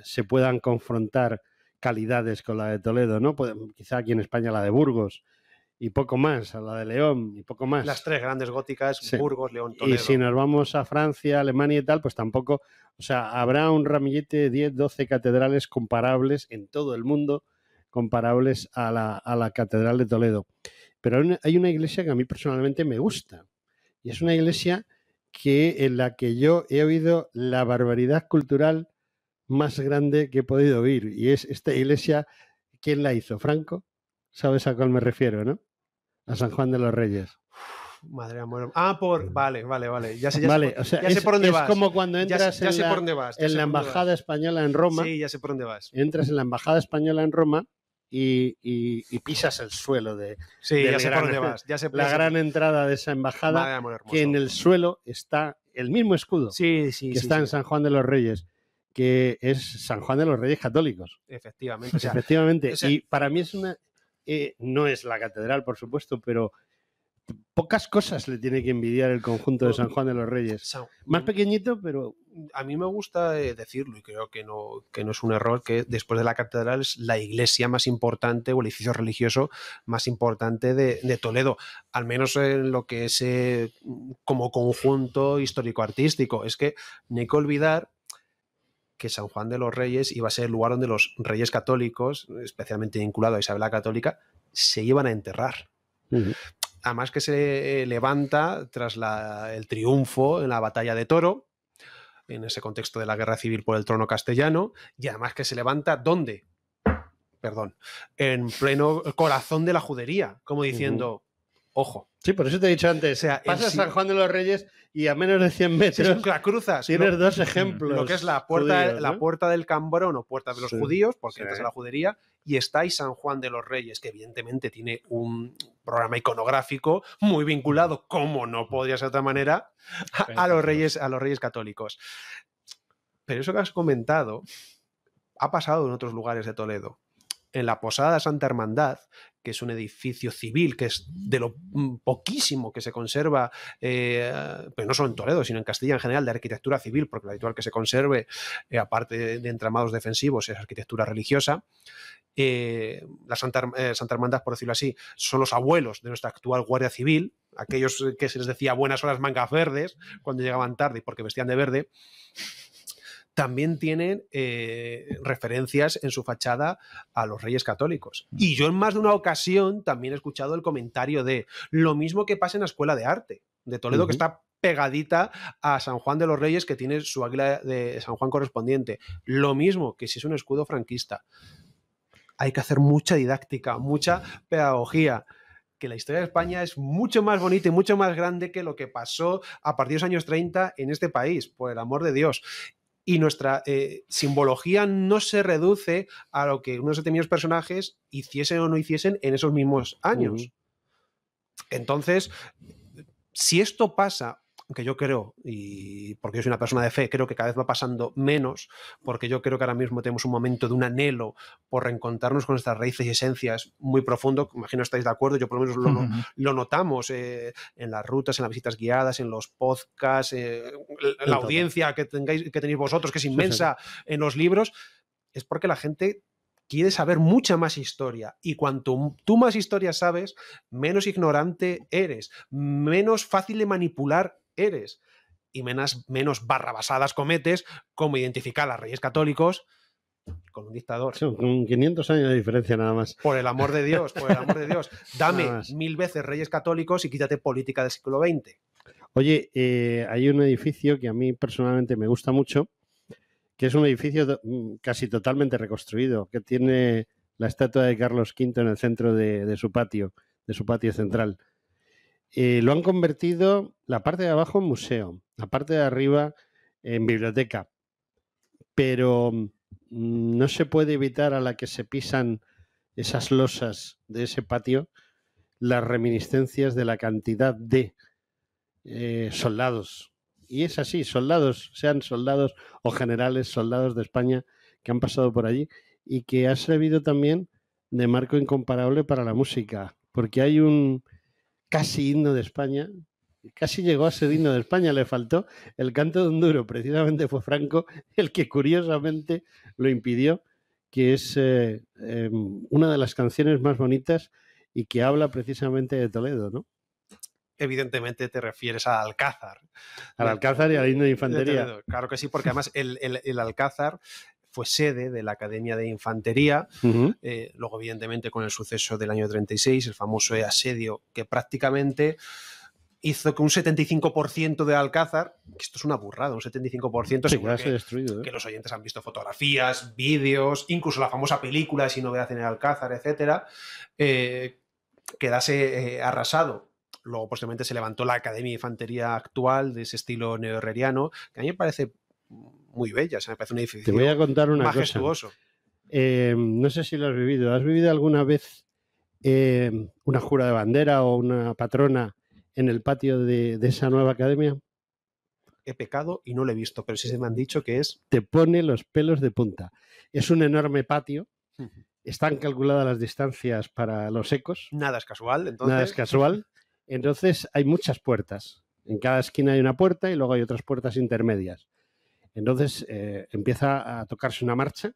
se puedan confrontar calidades con la de Toledo, ¿no? Pues, quizá aquí en España la de Burgos y poco más, la de León y poco más. Las tres grandes góticas, Burgos, León, Toledo. Y si nos vamos a Francia, Alemania y tal, pues tampoco, o sea, habrá un ramillete de 10, 12 catedrales comparables en todo el mundo, comparables a la, Catedral de Toledo. Pero hay una iglesia que a mí personalmente me gusta, y es una iglesia que en la que yo he oído la barbaridad cultural más grande que he podido oír. Y es esta iglesia, ¿quién la hizo? ¿Franco? ¿Sabes a cuál me refiero, no? A San Juan de los Reyes. madre amor. Ah, por. Mm. Vale, vale, vale. Ya sé, ya es, dónde vas. Es como cuando entras en, la, embajada española en Roma. Sí, ya sé por dónde vas. Entras en la embajada española en Roma y, pisas el suelo de, ya la gran entrada de esa embajada, que en el suelo está el mismo escudo que está en San Juan de los Reyes que es San Juan de los Reyes Católicos. Efectivamente. Efectivamente. y para mí es una... Eh, no es la catedral, por supuesto, pero pocas cosas le tiene que envidiar el conjunto de San Juan de los Reyes. Más pequeñito, pero... A mí me gusta eh, decirlo y creo que no, no es un error, que después de la catedral es la iglesia más importante o el edificio religioso más importante de, Toledo, al menos en lo que es eh, como conjunto histórico-artístico. Es que no hay que olvidar que San Juan de los Reyes iba a ser el lugar donde los reyes católicos, especialmente vinculado a Isabel la Católica, se iban a enterrar además que se eh, levanta tras el triunfo en la batalla de Toro, en ese contexto de la guerra civil por el trono castellano, y además que se levanta ¿dónde? Perdón, en pleno corazón de la judería, como diciendo, Ojo. Sí, por eso te he dicho antes. O San Juan de los Reyes y a menos de 100 metros la cruzas. Tienes dos ejemplos. Lo que es la puerta, la puerta del Cambrón o puerta de los judíos, porque entras a la judería, y está ahí San Juan de los Reyes, que evidentemente tiene un programa iconográfico muy vinculado, como no podría ser de otra manera, a, los reyes, a los Reyes católicos. Pero eso que has comentado ha pasado en otros lugares de Toledo en la Posada Santa Hermandad, que es un edificio civil, que es de lo mm, poquísimo que se conserva, eh, pero no solo en Toledo, sino en Castilla en general, de arquitectura civil, porque lo habitual que se conserve, eh, aparte de entramados defensivos, es arquitectura religiosa. Eh, la Santa, Santa Hermandad, por decirlo así, son los abuelos de nuestra actual Guardia Civil, aquellos que se les decía buenas horas mangas verdes cuando llegaban tarde porque vestían de verde también tienen eh, referencias en su fachada a los reyes católicos. Mm. Y yo en más de una ocasión también he escuchado el comentario de lo mismo que pasa en la Escuela de Arte de Toledo, que está pegadita a San Juan de los Reyes, que tiene su águila de San Juan correspondiente. Lo mismo que si es un escudo franquista. Hay que hacer mucha didáctica, mucha pedagogía que la historia de España es mucho más bonita y mucho más grande que lo que pasó a partir de los años 30 en este país, por el amor de Dios y nuestra eh, simbología no se reduce a lo que unos determinados personajes hiciesen o no hiciesen en esos mismos años. Entonces, si esto pasa que yo creo, y porque yo soy una persona de fe, creo que cada vez va pasando menos, porque yo creo que ahora mismo tenemos un momento de un anhelo por reencontrarnos con nuestras raíces y esencias muy profundo, imagino estáis de acuerdo, yo por lo menos lo, notamos eh, en las rutas, en las visitas guiadas, en los podcasts, eh, la, audiencia que, tengáis, que tenéis vosotros, que es inmensa, en los libros, es porque la gente quiere saber mucha más historia. Y cuanto tú más historia sabes, menos ignorante eres, menos fácil de manipular eres y menos, menos barrabasadas cometes como identificar a reyes católicos con un dictador. con 500 años de diferencia nada más. Por el amor de Dios, por el amor de Dios. Dame mil veces reyes católicos y quítate política del siglo XX. Oye, eh, hay un edificio que a mí personalmente me gusta mucho, que es un edificio mm, casi totalmente reconstruido, que tiene la estatua de Carlos V en el centro de su patio, de su patio central. Eh, lo han convertido la parte de abajo en museo, la parte de arriba en biblioteca. Pero mm, no se puede evitar a la que se pisan esas losas de ese patio las reminiscencias de la cantidad de eh, soldados. Y es así, soldados, sean soldados o generales, soldados de España que han pasado por allí y que ha servido también de marco incomparable para la música, porque hay un, casi himno de España, casi llegó a ser himno de España, le faltó el canto de un duro. Precisamente fue Franco el que curiosamente lo impidió, que es eh, em, una de las canciones más bonitas y que habla precisamente de Toledo, ¿no? Evidentemente te refieres al Alcázar. Al Alcázar y al himno de infantería. claro que sí, porque además el Alcázar fue sede de la Academia de Infantería, eh, luego evidentemente con el suceso del año 36, el famoso asedio que prácticamente hizo que un 75% de Alcázar, que esto es una burrada, un 75% seguramente ¿eh? que, los oyentes han visto fotografías, vídeos, incluso la famosa película Si novedad en el Alcázar, etc., eh, quedase arrasado. Luego posteriormente se levantó la Academia de Infantería actual de ese estilo neoherreriano, que a mí me parece muy bella. se me parece edificio. Te voy a contar una Cosa. Eh, no sé si lo has vivido. ¿Has vivido alguna vez eh, una jura de bandera o una patrona en el patio de, esa nueva academia? he pecado y no lo he visto, pero sí se me han dicho que es... Te pone los pelos de punta. Es un enorme patio. Están calculadas las distancias para los ecos. Nada es casual, entonces. Nada es casual. Entonces hay muchas puertas. En cada esquina hay una puerta y luego hay otras puertas intermedias. Entonces eh, empieza a tocarse una marcha,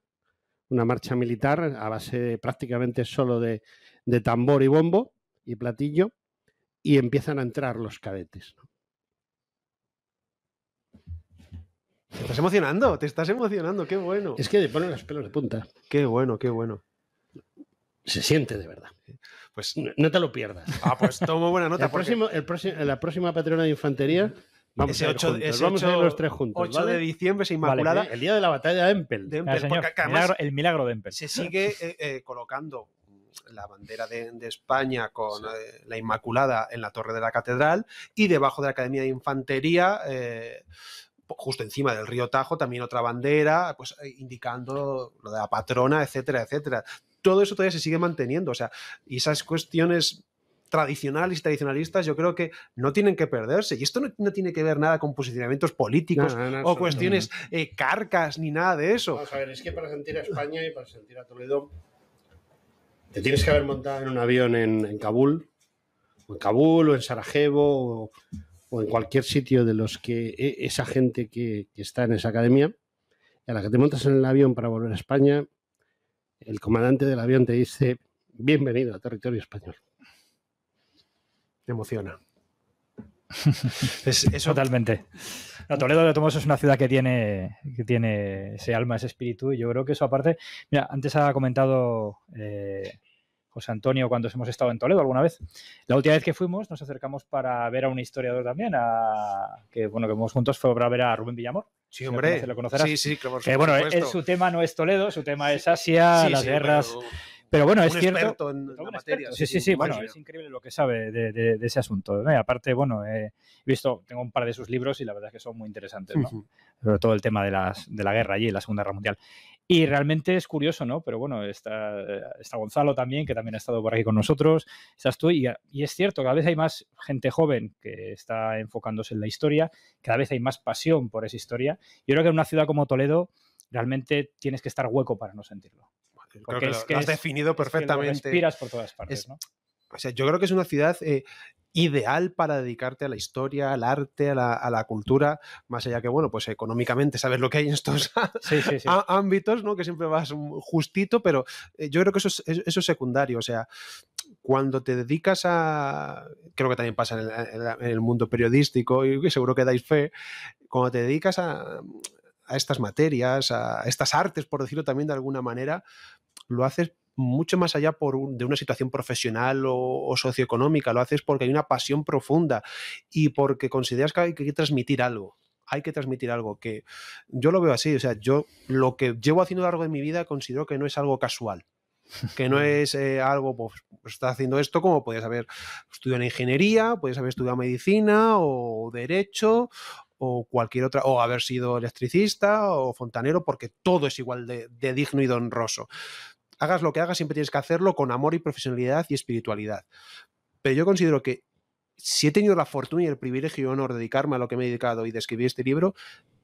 una marcha militar a base prácticamente solo de, tambor y bombo y platillo, y empiezan a entrar los cadetes. Te estás emocionando, te estás emocionando, qué bueno. Es que te ponen los pelos de punta. Qué bueno, qué bueno. Se siente de verdad. Pues no, te lo pierdas. Ah, pues tomo buena nota. la próxima patrona de infantería 8, los tres juntos. de diciembre es Inmaculada. el día de la batalla de Empel. el milagro de Empel. Se sigue eh, eh, colocando la bandera de, España con eh, la Inmaculada en la torre de la catedral y debajo de la Academia de Infantería justo encima del río Tajo, también otra bandera, pues indicando lo de la patrona, etcétera, etcétera. Todo eso todavía se sigue manteniendo, o sea, y esas cuestiones tradicionales y tradicionalistas, yo creo que no tienen que perderse. Y esto no, tiene que ver nada con posicionamientos políticos o cuestiones eh, carcas ni nada de eso. Vamos a ver, es que para sentir a España y para sentir a Toledo, te tienes que haber montado en un avión en, Kabul, o en Kabul, o en Sarajevo, o, en cualquier sitio de los que e, esa gente que, que está en esa academia, a la que te montas en el avión para volver a España, el comandante del avión te dice, bienvenido a territorio español emociona. es, Totalmente. No, Toledo de Tomos es una ciudad que tiene, que tiene ese alma, ese espíritu, y yo creo que eso aparte, mira, antes ha comentado eh, José Antonio cuando hemos estado en Toledo alguna vez. La última vez que fuimos nos acercamos para ver a un historiador también, a, que bueno, que hemos juntos fue para ver a Rubén Villamor. Sí, hombre. lo Sí, sí, claro, Que eh, bueno, eh, su tema no es Toledo, su tema es Asia, las guerras. Pero bueno, es cierto. Experto en Sí, sí, sí. Bueno, es increíble lo que sabe de, ese asunto. aparte, bueno, he visto, tengo un par de sus libros y la verdad es que son muy interesantes, Sobre todo el tema de, la guerra allí, la Segunda Guerra Mundial. Y realmente es curioso, ¿no? Pero bueno, está, Gonzalo también, que también ha estado por aquí con nosotros, estás tú, y, y, es cierto, cada vez hay más gente joven que está enfocándose en la historia, cada vez hay más pasión por esa historia. Yo creo que en una ciudad como Toledo realmente tienes que estar hueco para no sentirlo. Creo que, lo, has definido perfectamente. Es por todas partes, ¿no? O sea, yo creo que es una ciudad eh, ideal para dedicarte a la historia, al arte, a la, cultura, más allá que, bueno, pues económicamente sabes lo que hay en estos ámbitos, ¿no? Que siempre vas justito, pero eh, yo creo que eso es, eso secundario, o sea, cuando te dedicas a, creo que también pasa en el, mundo periodístico y seguro que dais fe, cuando te dedicas a, a estas materias, a estas artes, por decirlo también de alguna manera, lo haces mucho más allá por de una situación profesional o, socioeconómica, lo haces porque hay una pasión profunda y porque consideras que hay que transmitir algo. Hay que transmitir algo que yo lo veo así, o sea, yo lo que llevo haciendo a lo largo de mi vida considero que no es algo casual, que no es eh, algo, pues, pues está haciendo esto como podías haber estudiado en ingeniería, podías haber estudiado medicina o derecho o cualquier otra, o haber sido electricista o fontanero, porque todo es igual de, digno y de honroso. Hagas lo que hagas, siempre tienes que hacerlo con amor y profesionalidad y espiritualidad. Pero yo considero que si he tenido la fortuna y el privilegio y honor de dedicarme a lo que me he dedicado y de escribir este libro,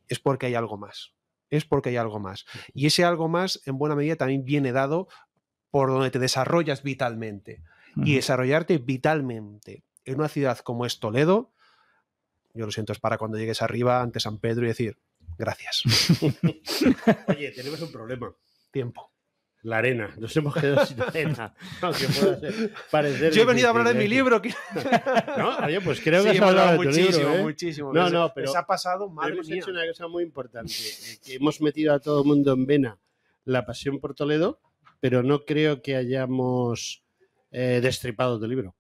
es porque hay algo más. Es porque hay algo más. Y ese algo más, en buena medida, también viene dado por donde te desarrollas vitalmente. Y desarrollarte vitalmente en una ciudad como es Toledo yo lo siento, es para cuando llegues arriba ante San Pedro y decir, gracias. Oye, tenemos un problema. Tiempo. La arena. Nos hemos quedado sin arena. Aunque Yo he venido a hablar de mi libro. ¿eh? no, oye, pues creo que Yo has hablado de tu muchísimo, libro, ¿eh? muchísimo. No, no, pero se ha pasado, mal. hemos hecho una cosa muy importante. Que hemos metido a todo el mundo en vena la pasión por Toledo, pero no creo que hayamos eh, destripado tu libro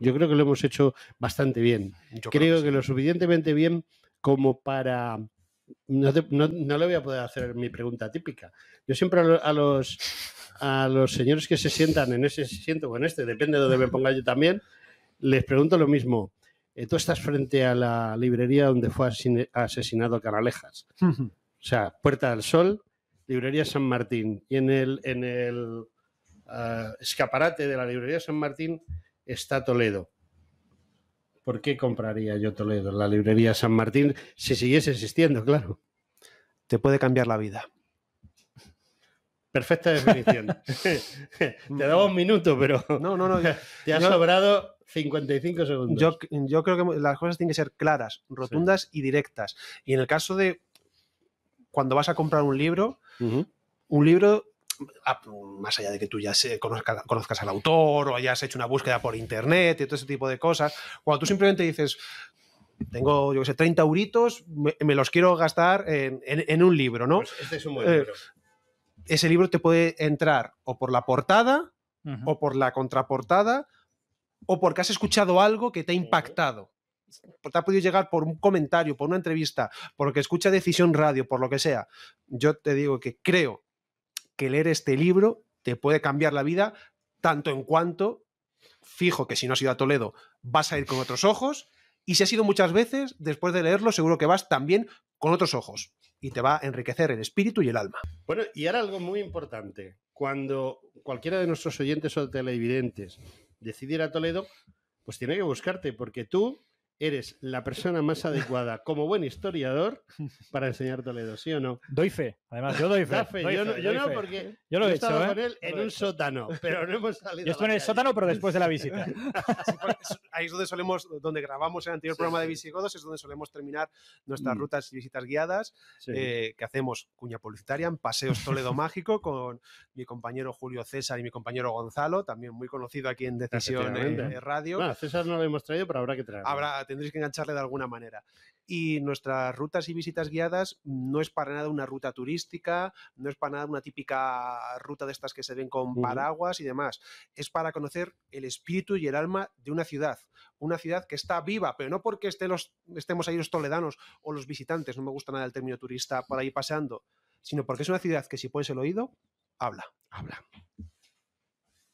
yo creo que lo hemos hecho bastante bien. creo, que, lo suficientemente bien como para... No, le voy a poder hacer mi pregunta típica. Yo siempre a los, a los señores que se sientan en ese asiento o en este, depende de donde me ponga yo también, les pregunto lo mismo. Eh, tú estás frente a la librería donde fue asesinado Canalejas. O sea, Puerta del Sol, librería San Martín. Y en el, en el ah, escaparate de la librería San Martín está Toledo. ¿Por qué compraría yo Toledo, la librería San Martín, si siguiese existiendo, claro? Te puede cambiar la vida. Perfecta definición. Te daba un minuto, pero. No, no, no. Te ha sobrado 55 segundos. Yo, creo que las cosas tienen que ser claras, rotundas y directas. Y en el caso de cuando vas a comprar un libro, un libro más allá de que tú ya conozcas al autor o hayas hecho una búsqueda por internet y todo ese tipo de cosas, cuando tú simplemente dices, tengo, yo que sé, 30 euritos, me, los quiero gastar en, un libro, ¿no? Pues este es un eh, libro. Ese libro te puede entrar o por la portada, o por la contraportada, o porque has escuchado algo que te ha impactado. Te ha podido llegar por un comentario, por una entrevista, porque escucha Decisión Radio, por lo que sea. Yo te digo que creo que leer este libro te puede cambiar la vida, tanto en cuanto, fijo que si no has ido a Toledo, vas a ir con otros ojos, y si has ido muchas veces, después de leerlo, seguro que vas también con otros ojos, y te va a enriquecer el espíritu y el alma. Bueno, y ahora algo muy importante, cuando cualquiera de nuestros oyentes o televidentes decidiera a Toledo, pues tiene que buscarte, porque tú eres la persona más adecuada como buen historiador para enseñar Toledo, ¿sí o no? Doy fe, además, yo doy fe. yo, no, porque yo lo he, estado ¿eh? con él en un sótano, pero no hemos salido. Yo estoy en el sótano, pero después de la visita. ahí es donde solemos, donde grabamos el anterior programa de Visigodos, es donde solemos terminar nuestras mm. rutas y visitas guiadas, eh, que hacemos cuña publicitaria en Paseos Toledo Mágico con mi compañero Julio César y mi compañero Gonzalo, también muy conocido aquí en Decisión eh, Radio. Bueno, César no lo hemos traído, pero habrá que traerlo tendréis que engancharle de alguna manera. Y nuestras rutas y visitas guiadas no es para nada una ruta turística, no es para nada una típica ruta de estas que se ven con paraguas y demás. Es para conocer el espíritu y el alma de una ciudad. Una ciudad que está viva, pero no porque estemos ahí los toledanos o los visitantes, no me gusta nada el término turista por ahí pasando, sino porque es una ciudad que si pones el oído, habla, habla.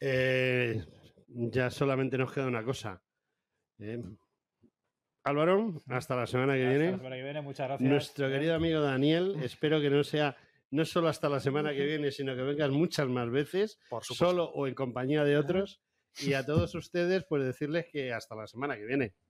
Eh, ya solamente nos queda una cosa. Eh, Álvaro, hasta la semana que hasta viene. La semana que viene, muchas gracias. Nuestro querido eh. amigo Daniel, espero que no sea no solo hasta la semana que viene, sino que vengas muchas más veces, solo o en compañía de otros. Y a todos ustedes, pues decirles que hasta la semana que viene.